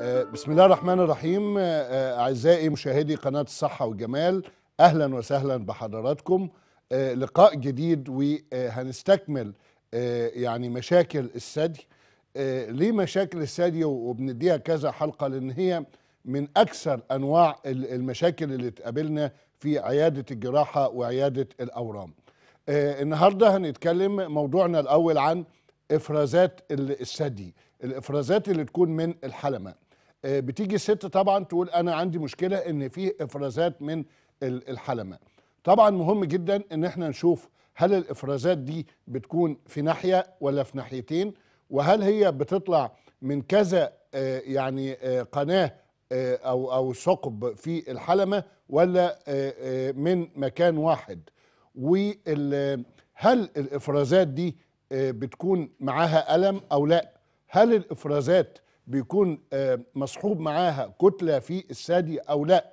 آه، بسم الله الرحمن الرحيم آه، آه، أعزائي مشاهدي قناة الصحة والجمال أهلا وسهلا بحضراتكم لقاء جديد وهنستكمل يعني مشاكل الثدي ليه مشاكل الثدي وبنديها كذا حلقة لأن هي من أكثر أنواع المشاكل اللي تقابلنا في عيادة الجراحة وعيادة الأورام النهاردة هنتكلم موضوعنا الأول عن إفرازات الثدي الإفرازات اللي تكون من الحلمة آه، بتيجي الست طبعا تقول انا عندي مشكله ان في افرازات من الحلمه طبعا مهم جدا ان احنا نشوف هل الافرازات دي بتكون في ناحيه ولا في ناحيتين وهل هي بتطلع من كذا آه، يعني آه، قناه او او ثقب في الحلمه ولا من مكان واحد وهل الافرازات دي بتكون معاها الم او لا هل الافرازات بيكون آه، مصحوب معاها كتله في الثدي او لا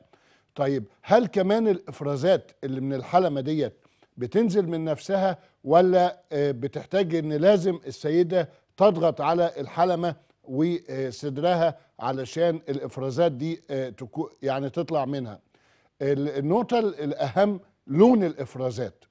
طيب هل كمان الافرازات اللي من الحلمه ديت بتنزل من نفسها ولا آه، بتحتاج ان لازم السيده تضغط على الحلمه وصدرها علشان الافرازات دي آه، يعني تطلع منها النقطه الاهم لون الافرازات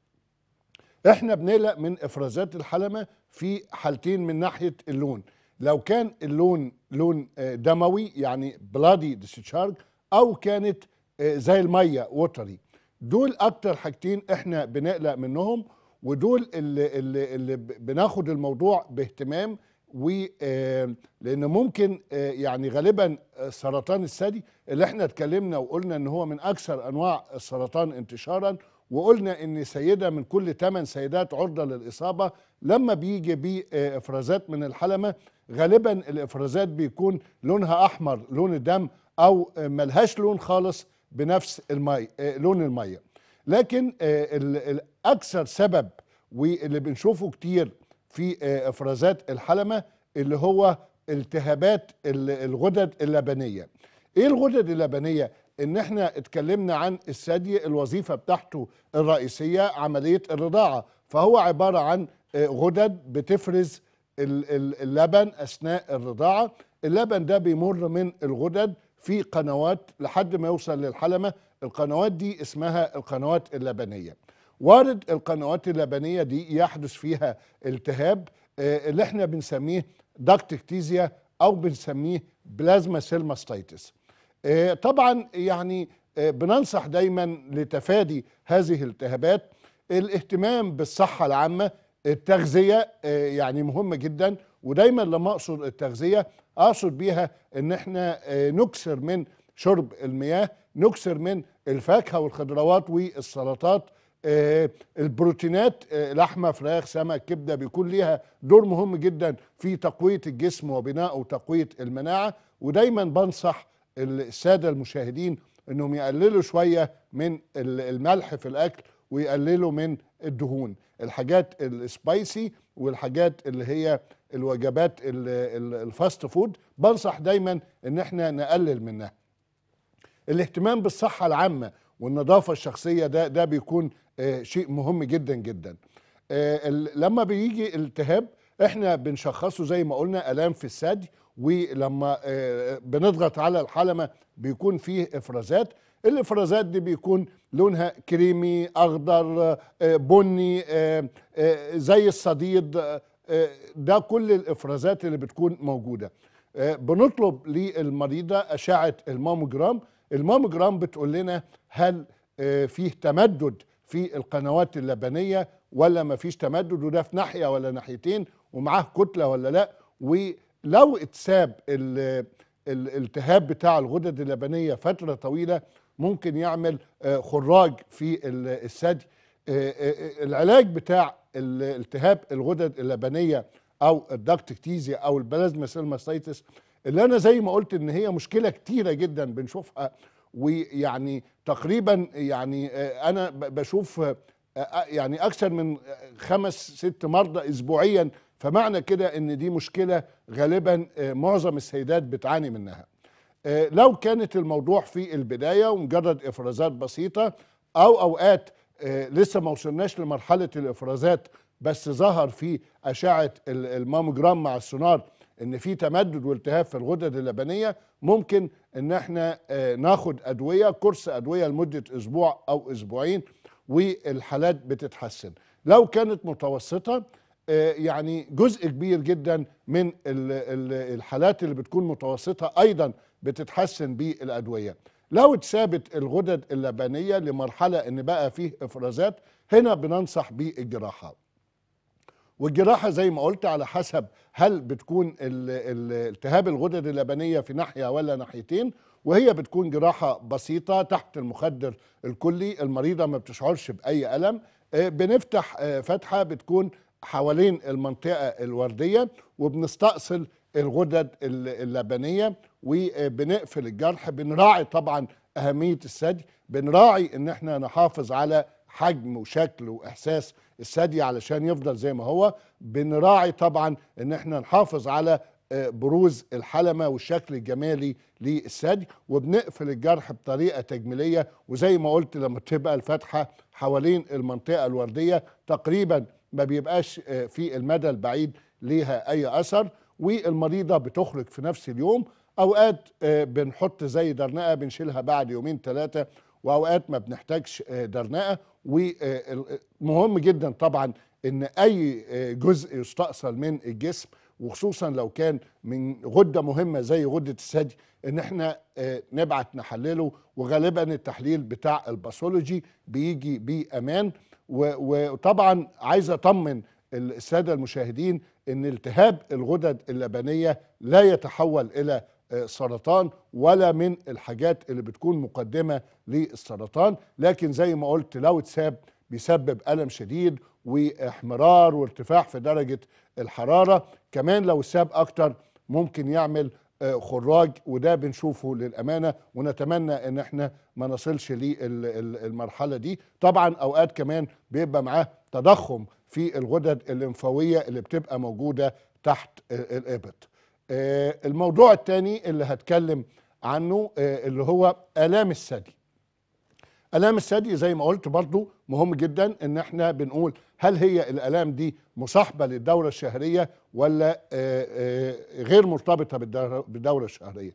احنا بنقلق من افرازات الحلمه في حالتين من ناحيه اللون لو كان اللون لون آه، دموي يعني بلادي ديسشارج او كانت آه، زي الميه ووتري دول اكتر حاجتين احنا بنقلق منهم ودول اللي, اللي, اللي بناخد الموضوع باهتمام و آه، لان ممكن يعني غالبا سرطان الثدي اللي احنا اتكلمنا وقلنا ان هو من اكثر انواع السرطان انتشارا وقلنا ان سيده من كل ثمان سيدات عرضه للاصابه لما بيجي بافرازات من الحلمه غالبا الافرازات بيكون لونها احمر لون الدم او ملهاش لون خالص بنفس المي لون الميه لكن آه، الاكثر سبب واللي بنشوفه كتير في آه، افرازات الحلمه اللي هو التهابات الغدد اللبنيه ايه الغدد اللبنيه ان احنا اتكلمنا عن الثدي الوظيفه بتاعته الرئيسيه عمليه الرضاعه فهو عباره عن آه، غدد بتفرز اللبن اثناء الرضاعه اللبن ده بيمر من الغدد في قنوات لحد ما يوصل للحلمه القنوات دي اسمها القنوات اللبنيه وارد القنوات اللبنيه دي يحدث فيها التهاب آه، اللي احنا بنسميه داكتكتيزيا او بنسميه بلازما سيل ماستيتس آه، طبعا يعني آه، بننصح دايما لتفادي هذه الالتهابات الاهتمام بالصحه العامه التغذيه آه، يعني مهمه جدا ودايما لما اقصد التغذيه اقصد بيها ان احنا آه، نكسر من شرب المياه نكسر من الفاكهه والخضروات والسلطات آه، البروتينات لحمه فراخ سمك كبده بيكون ليها دور مهم جدا في تقويه الجسم وبناء وتقويه المناعه ودايما بنصح الساده المشاهدين انهم يقللوا شويه من الملح في الاكل ويقللوا من الدهون الحاجات السبايسي والحاجات اللي هي الوجبات الفاست فود بنصح دايما ان احنا نقلل منها الاهتمام بالصحة العامة والنظافة الشخصية ده ده بيكون آه، شيء مهم جدا جدا آه، لما بيجي التهاب احنا بنشخصه زي ما قلنا الام في الثدي ولما آه، بنضغط على الحلمة بيكون فيه افرازات الافرازات دي بيكون لونها كريمي اخضر آه، بني آه، آه، زي الصديد ده كل الافرازات اللي بتكون موجوده بنطلب للمريضه اشعه الماموجرام الماموجرام بتقول لنا هل فيه تمدد في القنوات اللبنيه ولا ما فيش تمدد وده في ناحيه ولا ناحيتين ومعاه كتله ولا لا ولو اتساب الالتهاب بتاع الغدد اللبنيه فتره طويله ممكن يعمل آه، خراج في الثدي آه، آه، العلاج بتاع التهاب الغدد اللبنيه او الدكتكتيزيا او البلازما سيلماستيتس اللي انا زي ما قلت ان هي مشكله كتيره جدا بنشوفها ويعني تقريبا يعني انا بشوف يعني اكثر من خمس ست مرضى اسبوعيا فمعنى كده ان دي مشكله غالبا معظم السيدات بتعاني منها آه، لو كانت الموضوع في البداية ومجرد إفرازات بسيطة أو أوقات آه، لسه ما وصلناش لمرحلة الإفرازات بس ظهر في أشعة الماموجرام مع السونار ان في تمدد والتهاب في الغدد اللبنيه ممكن ان احنا آه، ناخد ادويه كورس ادويه لمده اسبوع او اسبوعين والحالات بتتحسن لو كانت متوسطه يعني جزء كبير جدا من الحالات اللي بتكون متوسطه ايضا بتتحسن بيه الادويه لو اتسابت الغدد اللبنيه لمرحله ان بقى فيه افرازات هنا بننصح بالجراحه والجراحه زي ما قلت على حسب هل بتكون التهاب الغدد اللبنيه في ناحيه ولا ناحيتين وهي بتكون جراحه بسيطه تحت المخدر الكلي المريضه ما بتشعرش باي الم آه، بنفتح آه، فتحه بتكون حوالين المنطقه الورديه وبنستأصل الغدد اللبنيه وبنقفل الجرح بنراعي طبعا اهميه الثدي بنراعي ان احنا نحافظ على حجم وشكل واحساس الثدي علشان يفضل زي ما هو بنراعي طبعا ان احنا نحافظ على آه، بروز الحلمة والشكل الجمالي للثدي وبنقفل الجرح بطريقة تجميلية وزي ما قلت لما تبقى الفتحة حوالين المنطقة الوردية تقريبا ما بيبقاش آه، في المدى البعيد ليها أي أثر والمريضة بتخرج في نفس اليوم اوقات آه، بنحط زي درنقه بنشيلها بعد يومين ثلاثه واوقات ما بنحتاجش آه، درنقه ومهم آه، جدا طبعا ان اي جزء يستأصل من الجسم وخصوصا لو كان من غده مهمه زي غده الثدي ان احنا نبعت نحلله وغالبا التحليل بتاع الباثولوجي بيجي بامان وطبعا عايز اطمن الساده المشاهدين ان التهاب الغدد اللبنيه لا يتحول الى سرطان ولا من الحاجات اللي بتكون مقدمه للسرطان لكن زي ما قلت لو اتساب بيسبب الم شديد واحمرار وارتفاع في درجه الحراره كمان لو اتساب اكتر ممكن يعمل آه، خراج وده بنشوفه للامانه ونتمنى ان احنا ما نصلش للمرحله دي طبعا اوقات كمان بيبقى معاه تضخم في الغدد الليمفاويه اللي بتبقى موجوده تحت آه، الابط آه، الموضوع الثاني اللي هتكلم عنه آه، اللي هو آلام الثدي آلام الثدي زي ما قلت برضو مهم جدا ان احنا بنقول هل هي الآلام دي مصاحبة للدورة الشهرية ولا آه، غير مرتبطة بالدورة الشهرية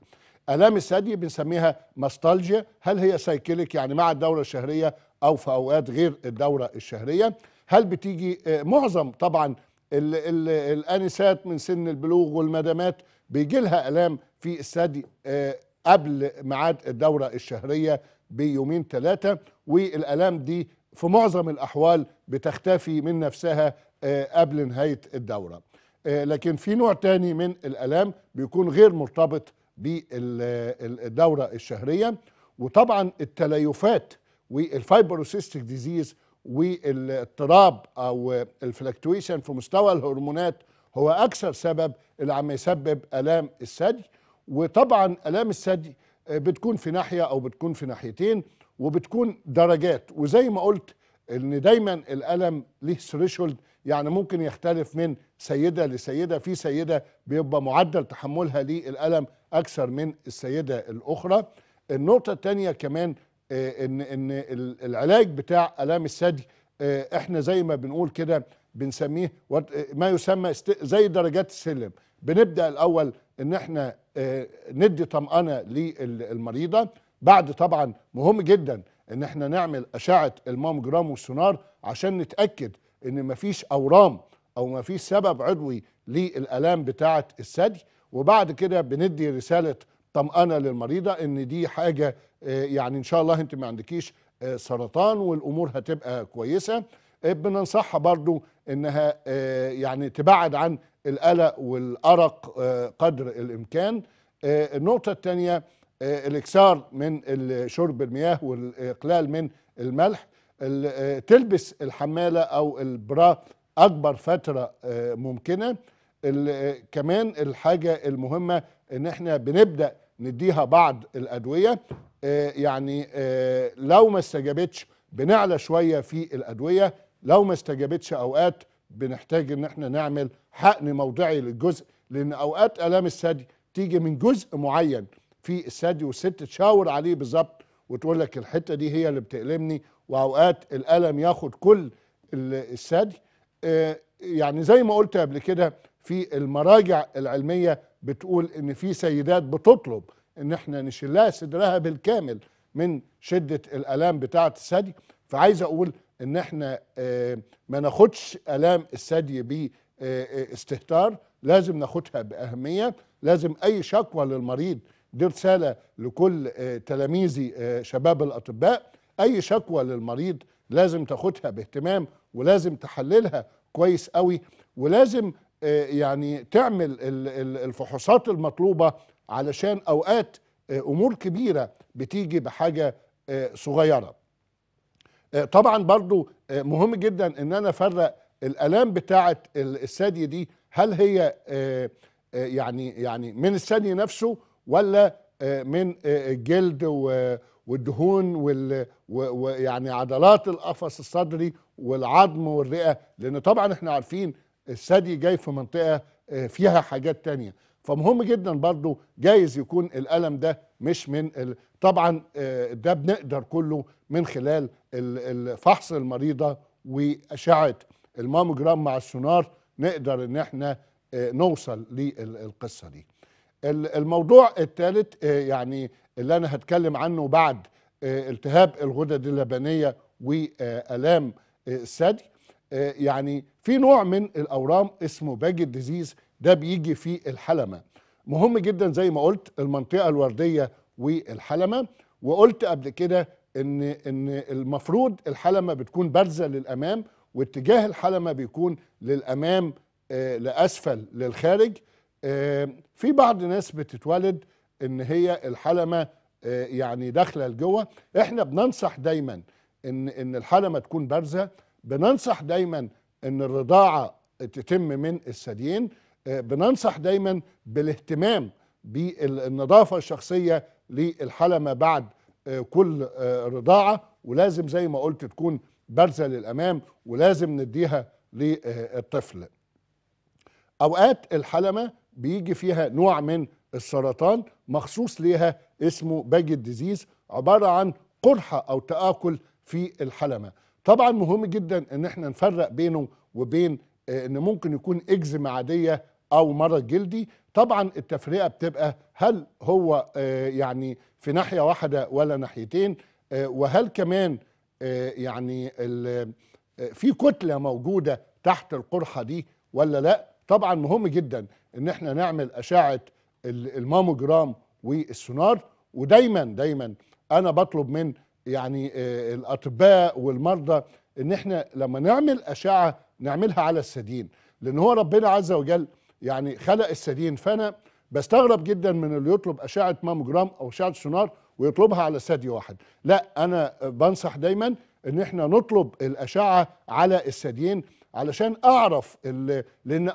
آلام الثدي بنسميها ماستالجيا هل هي سايكليك يعني مع الدورة الشهرية أو في أوقات غير الدورة الشهرية هل بتيجي معظم طبعا الـ الـ الانسات من سن البلوغ والمدامات بيجي لها الام في الثدي آه، قبل ميعاد الدوره الشهريه بيومين ثلاثه والالام دي في معظم الاحوال بتختفي من نفسها آه، قبل نهايه الدوره آه، لكن في نوع تاني من الالام بيكون غير مرتبط بالدوره الشهريه وطبعا التليفات والفايبروسيستيك ديزيز والاضطراب او الفلكتويشن في مستوى الهرمونات هو اكثر سبب اللي عم يسبب الام الثدي وطبعا الام الثدي بتكون في ناحيه او بتكون في ناحيتين وبتكون درجات وزي ما قلت ان دايما الالم ليه ثريشولد يعني ممكن يختلف من سيده لسيده في سيده بيبقى معدل تحملها للالم اكثر من السيده الاخرى النقطه الثانيه كمان آه، ان ان العلاج بتاع الام الثدي آه، احنا زي ما بنقول كده بنسميه آه، ما يسمى زي درجات السلم بنبدا الاول ان احنا ندي طمأنة للمريضة بعد طبعا مهم جدا ان احنا نعمل اشعة الماموجرام والسونار عشان نتأكد ان مفيش اورام او مفيش سبب عضوي للالام بتاعة الثدي وبعد كده بندي رسالة طمأنة للمريضة ان دي حاجة آه، يعني ان شاء الله انت ما عندكيش آه، سرطان والامور هتبقى كويسه آه، بننصحها برضو انها يعني تبعد عن القلق والارق قدر الامكان النقطه الثانيه الاكثار من شرب المياه والاقلال من الملح تلبس الحماله او البرا اكبر فتره ممكنه كمان الحاجه المهمه ان احنا بنبدا نديها بعض الادويه آه، يعني آه، لو ما استجابتش بنعلى شويه في الادويه لو ما استجابتش اوقات بنحتاج ان احنا نعمل حقن موضعي للجزء لان اوقات الام الثدي تيجي من جزء معين في الثدي والست تشاور عليه بالظبط وتقول لك الحته دي هي اللي بتألمني واوقات الالم ياخد كل الثدي آه، يعني زي ما قلت قبل كده في المراجع العلميه بتقول ان في سيدات بتطلب ان احنا نشيلها صدرها بالكامل من شده الالام بتاعه الثدي فعايز اقول ان احنا آه، ما ناخدش الام الثدي باستهتار لازم ناخدها باهميه لازم اي شكوى للمريض دي رساله لكل آه، تلاميذي آه، شباب الاطباء اي شكوى للمريض لازم تاخدها باهتمام ولازم تحللها كويس قوي ولازم آه، يعني تعمل الفحوصات المطلوبه علشان اوقات آه، امور كبيره بتيجي بحاجه آه، صغيره طبعا برضو مهم جدا ان انا افرق الالام بتاعه الثدي دي هل هي يعني يعني من الثدي نفسه ولا من الجلد والدهون ويعني عضلات القفص الصدري والعظم والرئه لان طبعا احنا عارفين الثدي جاي في منطقه آه، فيها حاجات تانية فمهم جدا برضو جايز يكون الالم ده مش من ال... طبعا آه، ده بنقدر كله من خلال فحص المريضه واشعه الماموجرام مع السونار نقدر ان احنا آه، نوصل للقصه دي الموضوع الثالث يعني اللي انا هتكلم عنه بعد التهاب الغدد اللبنيه والام الثدي آه، يعني في نوع من الاورام اسمه باجيت ديزيز ده بيجي في الحلمه مهم جدا زي ما قلت المنطقه الورديه والحلمه وقلت قبل كده ان ان المفروض الحلمه بتكون بارزه للامام واتجاه الحلمه بيكون للامام آه، لاسفل للخارج آه، في بعض ناس بتتولد ان هي الحلمه يعني داخله لجوه احنا بننصح دايما ان ان الحلمه تكون بارزه بننصح دايما ان الرضاعه تتم من الثديين آه، بننصح دايما بالاهتمام بالنظافه الشخصيه للحلمه بعد آه، كل آه، رضاعه ولازم زي ما قلت تكون بارزه للامام ولازم نديها للطفل. اوقات الحلمه بيجي فيها نوع من السرطان مخصوص ليها اسمه باجت ديزيز عباره عن قرحه او تآكل في الحلمه. طبعا مهم جدا ان احنا نفرق بينه وبين آه، ان ممكن يكون اكزيما عاديه او مرض جلدي طبعا التفرقه بتبقى هل هو آه، يعني في ناحيه واحده ولا ناحيتين آه، وهل كمان يعني في كتله موجوده تحت القرحه دي ولا لا طبعا مهم جدا ان احنا نعمل اشعه الماموجرام والسونار ودايما دايما انا بطلب من يعني آه، الاطباء والمرضى ان احنا لما نعمل اشعه نعملها على السدين لان هو ربنا عز وجل يعني خلق السدين فانا بستغرب جدا من اللي يطلب اشعه ماموجرام او اشعه سونار ويطلبها على ثدي واحد لا انا بنصح دايما ان احنا نطلب الاشعه على الثديين علشان اعرف لان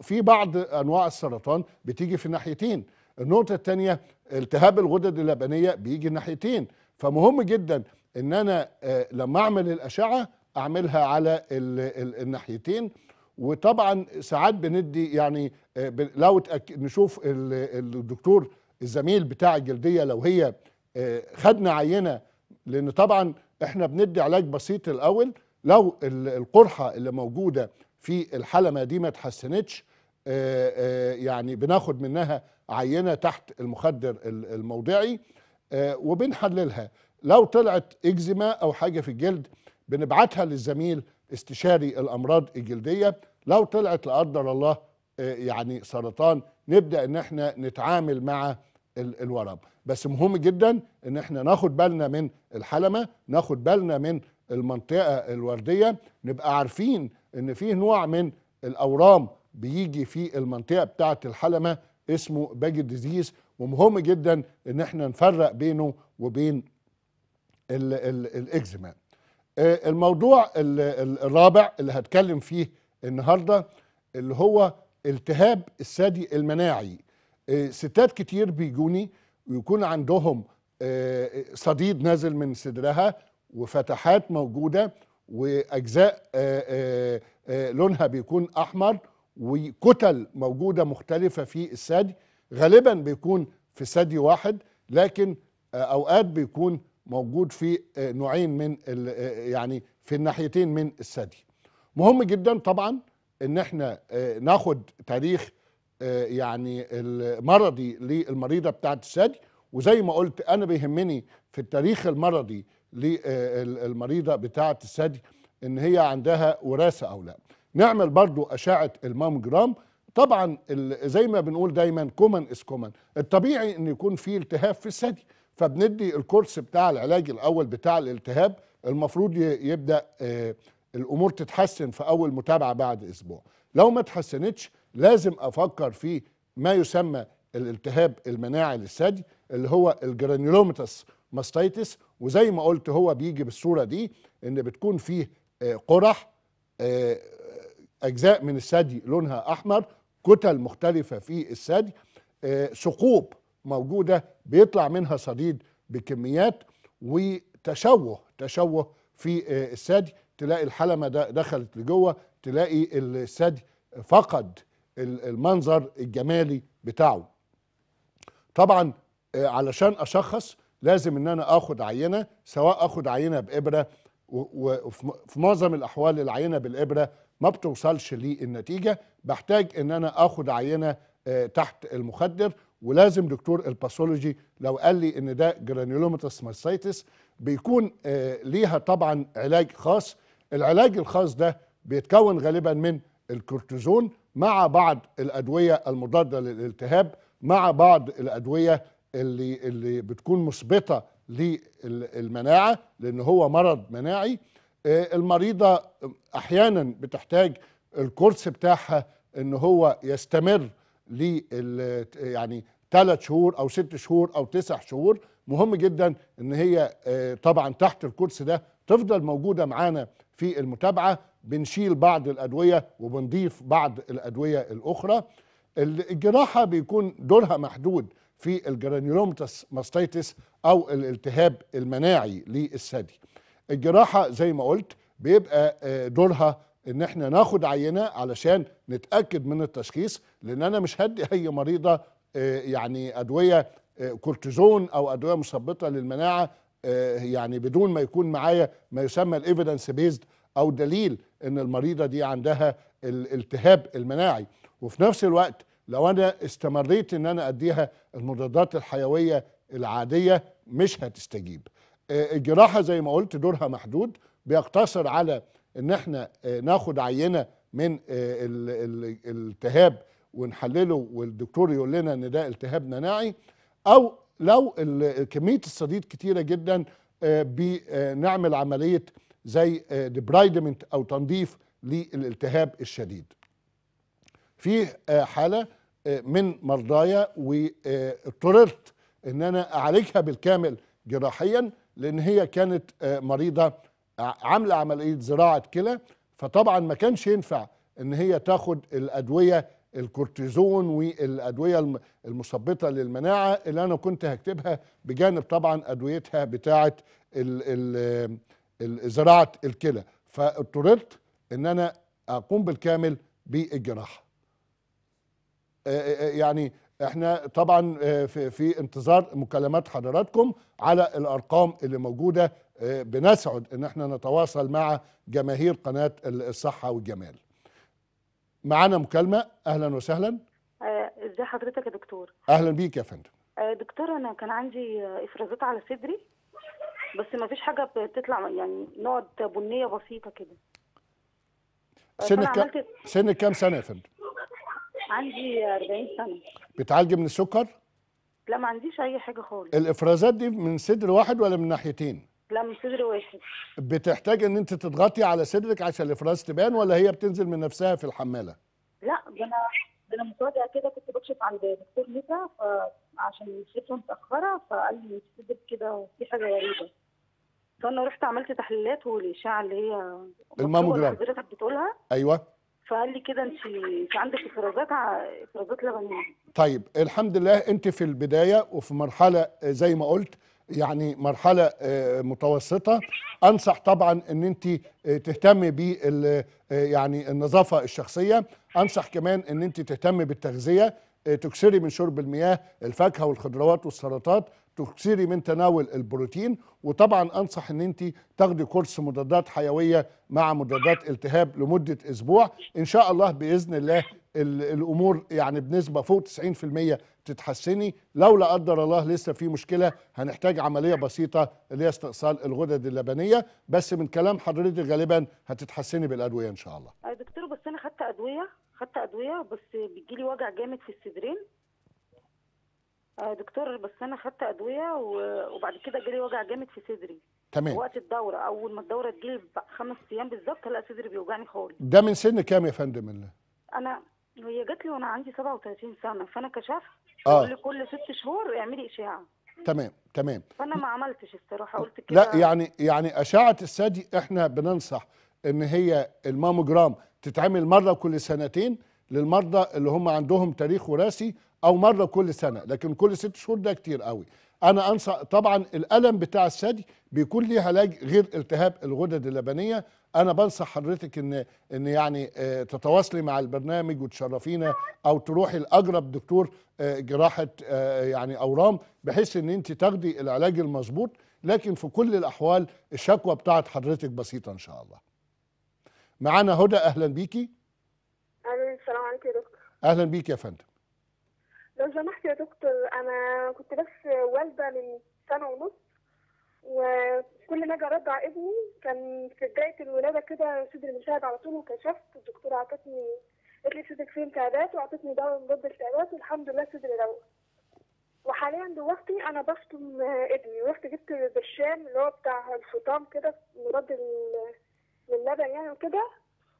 في بعض انواع السرطان بتيجي في ناحيتين النقطه الثانيه التهاب الغدد اللبنيه بيجي ناحيتين فمهم جدا ان انا آه، لما اعمل الاشعه اعملها على الناحيتين وطبعا ساعات بندي يعني آه، لو نشوف الدكتور الزميل بتاع الجلديه لو هي آه، خدنا عينه لان طبعا احنا بندي علاج بسيط الاول لو القرحه اللي موجوده في الحلمه دي ما اتحسنتش يعني بناخد منها عينه تحت المخدر الموضعي آه، وبنحللها لو طلعت اكزيما او حاجه في الجلد بنبعتها للزميل استشاري الامراض الجلديه لو طلعت لا قدر الله آه، يعني سرطان نبدا ان احنا نتعامل مع الورم بس مهم جدا ان احنا ناخد بالنا من الحلمه ناخد بالنا من المنطقه الورديه نبقى عارفين ان في نوع من الاورام بيجي في المنطقه بتاعه الحلمه اسمه باجي ديزيز ومهم جدا ان احنا نفرق بينه وبين الاكزيما آه، الموضوع الرابع اللي هتكلم فيه النهارده اللي هو التهاب الثدي المناعي آه، ستات كتير بيجوني ويكون عندهم آه، صديد نازل من صدرها وفتحات موجوده واجزاء لونها بيكون احمر وكتل موجوده مختلفه في الثدي غالبا بيكون في ثدي واحد لكن اوقات بيكون موجود في نوعين من يعني في الناحيتين من الثدي مهم جدا طبعا ان احنا آه، ناخد تاريخ آه، يعني المرضي للمريضه بتاعه الثدي وزي ما قلت انا بيهمني في التاريخ المرضي للمريضه آه، بتاعه الثدي ان هي عندها وراثه او لا نعمل برضو اشعه المامجرام طبعا زي ما بنقول دايما كومن از كومن الطبيعي ان يكون في التهاب في الثدي فبندي الكورس بتاع العلاج الاول بتاع الالتهاب المفروض يبدا آه، الامور تتحسن في اول متابعه بعد اسبوع لو ما تحسنتش لازم افكر في ما يسمى الالتهاب المناعي للثدي اللي هو الجرانيولوميتاس ماستيتس وزي ما قلت هو بيجي بالصوره دي ان بتكون فيه آه، قرح آه، اجزاء من الثدي لونها احمر كتل مختلفة في الثدي آه، ثقوب موجودة بيطلع منها صديد بكميات وتشوه تشوه في آه، الثدي تلاقي الحلمة دخلت لجوه تلاقي الثدي فقد المنظر الجمالي بتاعه طبعا آه، علشان أشخص لازم ان انا اخد عينه سواء اخد عينه بابره وفي معظم الاحوال العينه بالابره ما بتوصلش للنتيجه بحتاج ان انا اخد عينه آه، تحت المخدر ولازم دكتور الباثولوجي لو قال لي ان ده جرانيولوماتس ماستيتس بيكون آه، ليها طبعا علاج خاص العلاج الخاص ده بيتكون غالبا من الكورتيزون مع بعض الادويه المضاده للالتهاب مع بعض الادويه اللي اللي بتكون مثبطه للمناعه لان هو مرض مناعي آه، المريضه احيانا بتحتاج الكورس بتاعها ان هو يستمر ل يعني ثلاث شهور او ست شهور او تسع شهور مهم جدا ان هي آه، طبعا تحت الكورس ده تفضل موجوده معانا في المتابعه بنشيل بعض الادويه وبنضيف بعض الادويه الاخرى الجراحه بيكون دورها محدود في الجرانيولومتس ماستيتس او الالتهاب المناعي للثدي الجراحه زي ما قلت بيبقى آه، دورها ان احنا ناخد عينه علشان نتاكد من التشخيص لان انا مش هدي اي مريضه آه، يعني ادويه آه، كورتيزون او ادويه مثبطه للمناعه يعني بدون ما يكون معايا ما يسمى الايفيدنس بيزد او دليل ان المريضه دي عندها الالتهاب المناعي وفي نفس الوقت لو انا استمريت ان انا اديها المضادات الحيويه العاديه مش هتستجيب الجراحه زي ما قلت دورها محدود بيقتصر على ان احنا آه، ناخد عينه من آه، الالتهاب ونحلله والدكتور يقول لنا ان ده التهاب مناعي او لو كميه الصديد كتيره جدا آه، بنعمل عمليه زي ديبرايدمنت او تنظيف للالتهاب الشديد. في حاله من مرضايا واضطررت ان انا اعالجها بالكامل جراحيا لان هي كانت آه، مريضه آه، عامله عمليه زراعه كلى فطبعا ما كانش ينفع ان هي تاخد الادويه الكورتيزون والادويه المثبطه للمناعه اللي انا كنت هكتبها بجانب طبعا ادويتها بتاعه آه، زراعه الكلى فاضطررت ان انا اقوم بالكامل بالجراحه يعني احنا طبعا آه، في, انتظار مكالمات حضراتكم على الارقام اللي موجوده آه، بنسعد ان احنا نتواصل مع جماهير قناه الصحه والجمال معانا مكالمه اهلا وسهلا آه، ازي حضرتك يا دكتور اهلا بيك يا فندم دكتور انا كان عندي افرازات على صدري بس ما فيش حاجه بتطلع يعني نقط بنيه بسيطه كده سنك سنك كام سنه يا فندم عندي 40 سنه بتعالجي من السكر لا ما عنديش اي حاجه خالص الافرازات دي من صدر واحد ولا من ناحيتين لا من صدر واحد بتحتاج ان انت تضغطي على صدرك عشان الافراز تبان ولا هي بتنزل من نفسها في الحماله لا ده انا ده انا مفاجاه كده كنت بكشف عند دكتور نسا فعشان شفته متاخره فقال لي صدرك كده وفي حاجه غريبه فانا رحت عملت تحليلات والاشعه اللي هي الماموجرام حضرتك بتقولها ايوه فقال لي كده انت انت عندك افرازات افرازات لبنيه طيب الحمد لله انت في البدايه وفي مرحله آه، زي ما قلت يعني مرحلة آه، متوسطة أنصح طبعا أن أنت آه، تهتمي ب يعني النظافة الشخصية أنصح كمان أن أنت تهتمي بالتغذية تكسري من شرب المياه الفاكهه والخضروات والسلطات تكسري من تناول البروتين وطبعا انصح ان انت تاخدي كورس مضادات حيويه مع مضادات التهاب لمده اسبوع ان شاء الله باذن الله الامور يعني بنسبه فوق 90% تتحسني لو لا قدر الله لسه في مشكله هنحتاج عمليه بسيطه اللي هي استئصال الغدد اللبنيه بس من كلام حضرتك غالبا هتتحسني بالادويه ان شاء الله. يا دكتور بس انا خدت ادويه خدت ادويه بس بيجي لي وجع جامد في الصدرين. دكتور بس انا خدت ادويه وبعد كده جالي وجع جامد في صدري. تمام وقت الدوره اول ما الدوره تجيب خمس ايام بالظبط هلاقي صدري بيوجعني خالص. ده من سن كام يا فندم؟ انا هي جات لي وانا عندي 37 سنه فانا كشفت آه. كل ست شهور اعملي اشعه تمام تمام فانا ما عملتش الصراحه قلت كده لا يعني يعني اشعه الثدي احنا بننصح ان هي الماموجرام تتعمل مره كل سنتين للمرضى اللي هم عندهم تاريخ وراثي او مره كل سنه لكن كل ست شهور ده كتير قوي انا انصح طبعا الالم بتاع الثدي بيكون ليه علاج غير التهاب الغدد اللبنيه انا بنصح حضرتك ان ان يعني آه، تتواصلي مع البرنامج وتشرفينا او تروحي لاقرب دكتور آه، جراحه آه، يعني اورام بحيث ان انت تاخدي العلاج المظبوط لكن في كل الاحوال الشكوى بتاعت حضرتك بسيطه ان شاء الله معانا هدى اهلا بيكي اهلا السلام عليكم يا دكتور اهلا بيكي يا فندم لو سمحت يا دكتور انا كنت بس والده من سنه ونص وكل ما اجي ارضع ابني كان في بدايه الولاده كده صدر المشاهد على طول وكشفت الدكتوره عطتني قالت لي صدرك فيه التهابات وعطتني دواء ضد التهابات والحمد لله صدري روق وحاليا دلوقتي انا بشطم ابني رحت جبت بشام اللي هو بتاع الفطام كده مضاد للبن يعني وكده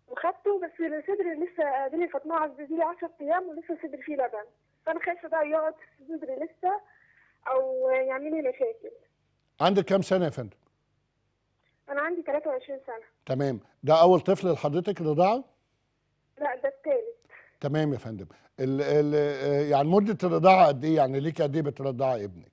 وخدته بس صدري لسه قابلني فاطمه عزيزي لي 10 ايام ولسه صدري فيه لبن فانا خايفه بقى يقعد في صدري لسه او يعمل لي مشاكل عندك كام سنه يا فندم؟ انا عندي 23 سنه تمام ده اول طفل لحضرتك رضاعه؟ لا ده الثالث تمام يا فندم ال ال يعني مده الرضاعه قد ايه؟ يعني ليك قد ايه بترضعي ابنك؟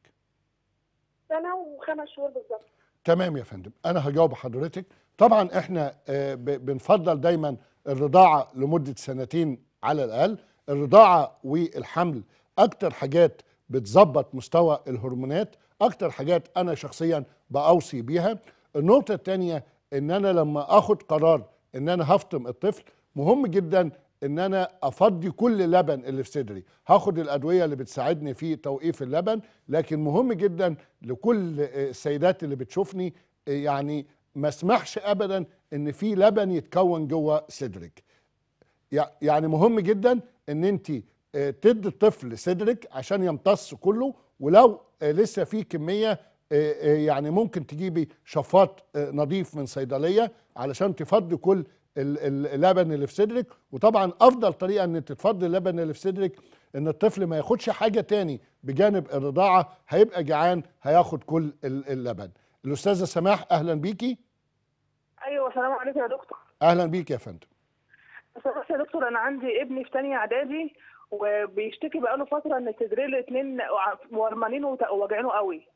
سنه وخمس شهور بالظبط تمام يا فندم انا هجاوب حضرتك طبعا احنا آه، بنفضل دايما الرضاعه لمده سنتين على الاقل الرضاعه والحمل اكتر حاجات بتظبط مستوى الهرمونات اكتر حاجات انا شخصيا باوصي بيها النقطه الثانيه ان انا لما اخد قرار ان انا هفطم الطفل مهم جدا ان انا افضي كل اللبن اللي في صدري هاخد الادويه اللي بتساعدني في توقيف اللبن لكن مهم جدا لكل آه، السيدات اللي بتشوفني آه، يعني ما اسمحش ابدا ان في لبن يتكون جوه صدرك يعني مهم جدا ان انت آه، تدي الطفل صدرك عشان يمتص كله ولو آه، لسه في كميه آه، يعني ممكن تجيبي شفاط نظيف من صيدليه علشان تفضي كل اللبن اللي في صدرك وطبعا افضل طريقه ان تفضي اللبن اللي في صدرك ان الطفل ما ياخدش حاجه تاني بجانب الرضاعه هيبقى جعان هياخد كل اللبن الاستاذه سماح اهلا بيكي ايوه السلام عليكم يا دكتور اهلا بيكي يا فندم بس يا دكتور انا عندي ابني في ثانيه اعدادي وبيشتكي بقاله فتره ان صدريه الاثنين ورمانينه وواجعينه قوي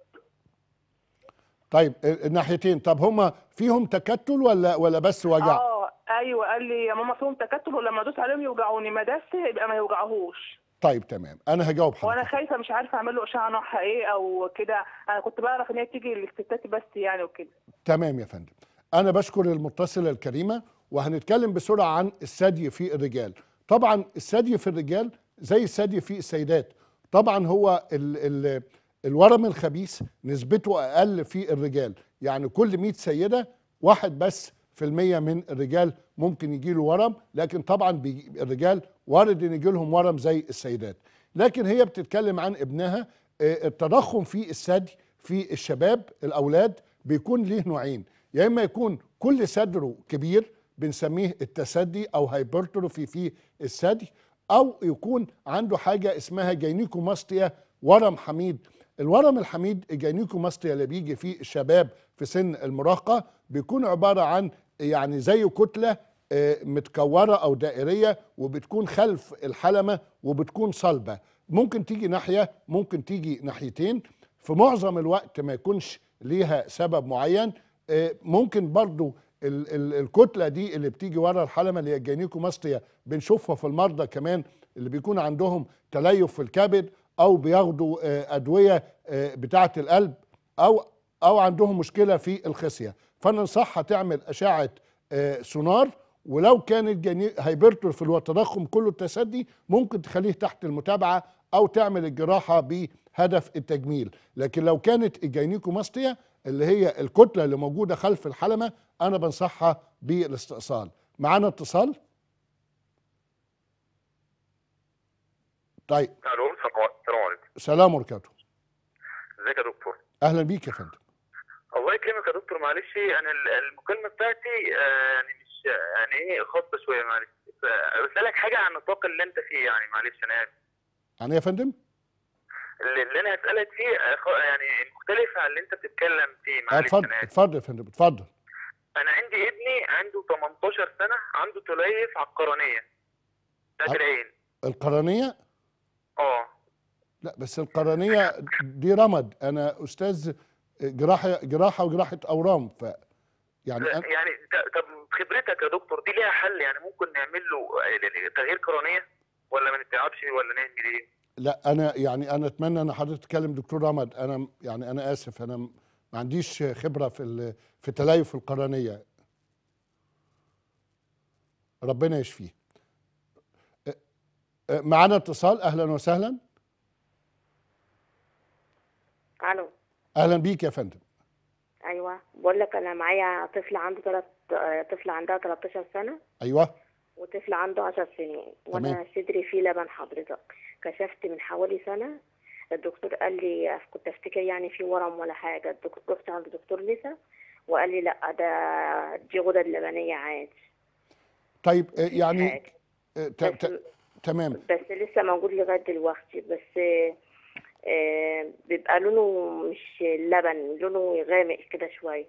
طيب الناحيتين آه، طب هما فيهم تكتل ولا ولا بس وجع اه ايوه قال لي يا ماما فيهم تكتل ولما ادوس عليهم يوجعوني ما دست يبقى ما يوجعهوش طيب تمام انا هجاوب حضرتك وانا خايفه مش عارفه اعمل له اشعه نوعها ايه او كده انا كنت بعرف ان هي تيجي للستات بس يعني وكده تمام يا فندم انا بشكر المتصله الكريمه وهنتكلم بسرعه عن الثدي في الرجال طبعا الثدي في الرجال زي الثدي في السيدات طبعا هو الـ الـ الورم الخبيث نسبته اقل في الرجال يعني كل 100 سيده واحد بس في المية من الرجال ممكن يجي له ورم لكن طبعا الرجال وارد ان يجي لهم ورم زي السيدات لكن هي بتتكلم عن ابنها آه، التضخم في الثدي في الشباب الاولاد بيكون ليه نوعين يا اما يكون كل صدره كبير بنسميه التسدي او هايبرتروفي في الثدي او يكون عنده حاجه اسمها جينيكوماستيا ورم حميد الورم الحميد الجينيكوماستيا اللي بيجي في الشباب في سن المراهقه بيكون عباره عن يعني زي كتله آه، متكوره او دائريه وبتكون خلف الحلمه وبتكون صلبه ممكن تيجي ناحيه ممكن تيجي ناحيتين في معظم الوقت ما يكونش ليها سبب معين آه، ممكن برضو ال ال الكتله دي اللي بتيجي ورا الحلمه اللي هي الجانيكوماستيا بنشوفها في المرضى كمان اللي بيكون عندهم تليف في الكبد او بياخدوا آه، ادويه آه، بتاعه القلب او او عندهم مشكله في الخصيه فانا انصحها تعمل اشعه آه، سونار ولو كانت هايبرتروفي في التضخم كله التسدي ممكن تخليه تحت المتابعه او تعمل الجراحه بهدف التجميل لكن لو كانت الجاينيكوماستيا اللي هي الكتله اللي موجوده خلف الحلمه انا بنصحها بالاستئصال معانا اتصال طيب الو السلام عليكم السلام وبركاته ازيك يا دكتور اهلا بيك يا فندم الله يكرمك يا دكتور معلش يعني انا المكالمه بتاعتي آه، يعني مش يعني ايه خاصه شويه معلش بسالك حاجه عن النطاق اللي انت فيه يعني معلش انا عن يعني إيه يا فندم اللي انا هسالك فيه يعني مختلف عن اللي انت بتتكلم فيه اتفضل اتفضل يا فندم اتفضل انا عندي ابني عنده 18 سنه عنده تليف على القرنيه بتاعت القرنيه؟ اه لا بس القرنيه دي رمد انا استاذ جراحه جراحه وجراحه اورام ف يعني أنا... يعني طب خبرتك يا دكتور دي ليها حل يعني ممكن نعمل له تغيير قرنيه ولا ما نتعبش ولا نعمل ايه؟ لا انا يعني انا اتمنى ان حضرتك تتكلم دكتور رمد انا يعني انا اسف انا ما عنديش خبره في في تليف القرنيه ربنا يشفيه معانا اتصال اهلا وسهلا الو اهلا بيك يا فندم ايوه بقول لك انا معايا طفله عنده 3 طفله عندها 13 سنه ايوه وطفل عنده 10 سنين وانا صدري فيه لبن حضرتك كشفت من حوالي سنه الدكتور قال لي كنت افتكر يعني في ورم ولا حاجه الدكتور رحت عند دكتور نسا وقال لي لا ده دي غدد لبنيه عادي طيب آه، يعني آه، ت... ت... تمام بس لسه موجود لغايه دلوقتي بس آه، بيبقى لونه مش لبن لونه غامق كده شويه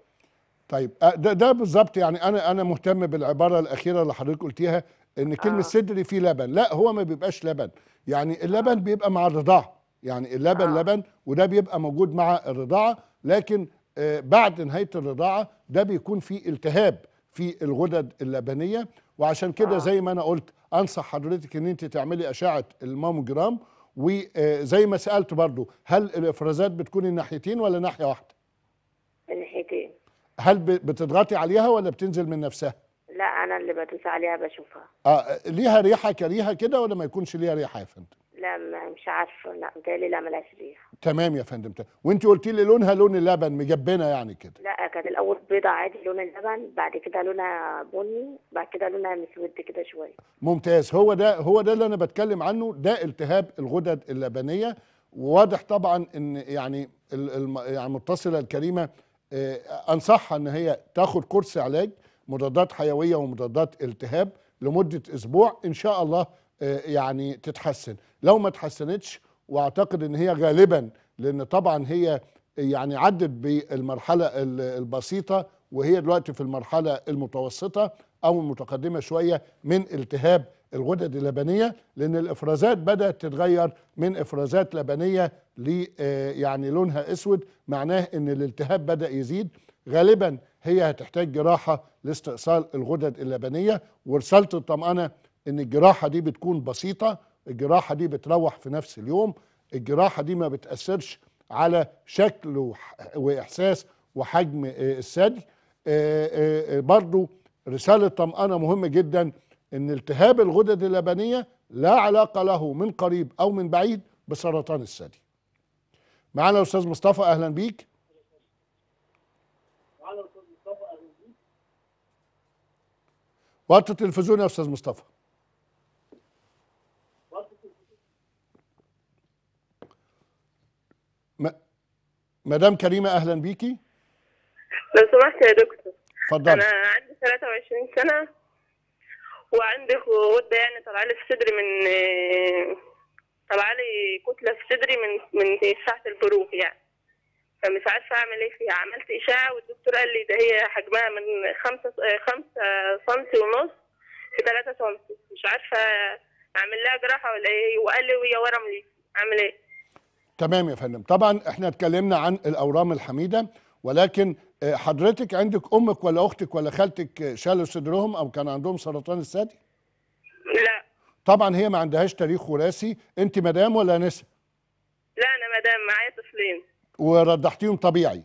طيب آه، ده ده بالظبط يعني انا انا مهتم بالعباره الاخيره اللي حضرتك قلتيها ان كلمه آه. صدري فيه لبن لا هو ما بيبقاش لبن يعني اللبن بيبقى مع الرضاعه يعني اللبن آه. لبن وده بيبقى موجود مع الرضاعه لكن آه بعد نهايه الرضاعه ده بيكون فيه التهاب في الغدد اللبنيه وعشان كده آه. زي ما انا قلت انصح حضرتك ان انت تعملي اشعه الماموجرام وزي آه، ما سالت برضو هل الافرازات بتكون الناحيتين ولا ناحيه واحده هل بتضغطي عليها ولا بتنزل من نفسها؟ لا انا اللي بدوس عليها بشوفها اه ليها ريحه كريهه كده ولا ما يكونش ليها ريحه يا فندم؟ لا مش عارفه لا جالي لا ملهاش ريحه تمام يا فندم وانت قلتي لي لونها لون اللبن مجبنه يعني كده لا كان الاول بيضه عادي لون اللبن بعد كده لونها بني بعد كده لونها مسود كده شويه ممتاز هو ده هو ده اللي انا بتكلم عنه ده التهاب الغدد اللبنيه وواضح طبعا ان يعني, يعني المتصله الكريمه آه، انصحها ان هي تاخد كورس علاج مضادات حيويه ومضادات التهاب لمده اسبوع ان شاء الله آه، يعني تتحسن لو ما تحسنتش واعتقد ان هي غالبا لان طبعا هي يعني عدت بالمرحله البسيطه وهي دلوقتي في المرحله المتوسطه او المتقدمه شويه من التهاب الغدد اللبنيه لان الافرازات بدات تتغير من افرازات لبنيه ل آه، يعني لونها اسود معناه ان الالتهاب بدا يزيد غالبا هي هتحتاج جراحه لاستئصال الغدد اللبنيه ورساله الطمانه ان الجراحه دي بتكون بسيطه الجراحه دي بتروح في نفس اليوم الجراحه دي ما بتاثرش على شكل واحساس وحجم آه، الثدي آه، برضو رساله طمانه مهمه جدا ان التهاب الغدد اللبنيه لا علاقه له من قريب او من بعيد بسرطان الثدي معانا الاستاذ مصطفى اهلا بيك وقت التلفزيون يا استاذ مصطفى مدام كريمه اهلا بيكي لو سمحت يا دكتور اتفضلي انا عندي 23 سنه وعندك غده يعني طالعه لي في صدري من طالعه لي كتله في صدري من من ساعه البروق يعني فمش عارفه اعمل ايه فيها عملت إشاعة والدكتور قال لي ده هي حجمها من خمسة خمسة سنتي ونص في ثلاثة سنتي مش عارفه اعمل لها جراحه ولا ايه وقال لي وهي ورم لي اعمل ايه تمام يا فندم طبعا احنا اتكلمنا عن الاورام الحميده ولكن آه، حضرتك عندك امك ولا اختك ولا خالتك شالوا صدرهم او كان عندهم سرطان الثدي؟ لا طبعا هي ما عندهاش تاريخ وراثي، انت مدام ولا نسا؟ لا انا مدام معايا طفلين ورضحتيهم طبيعي؟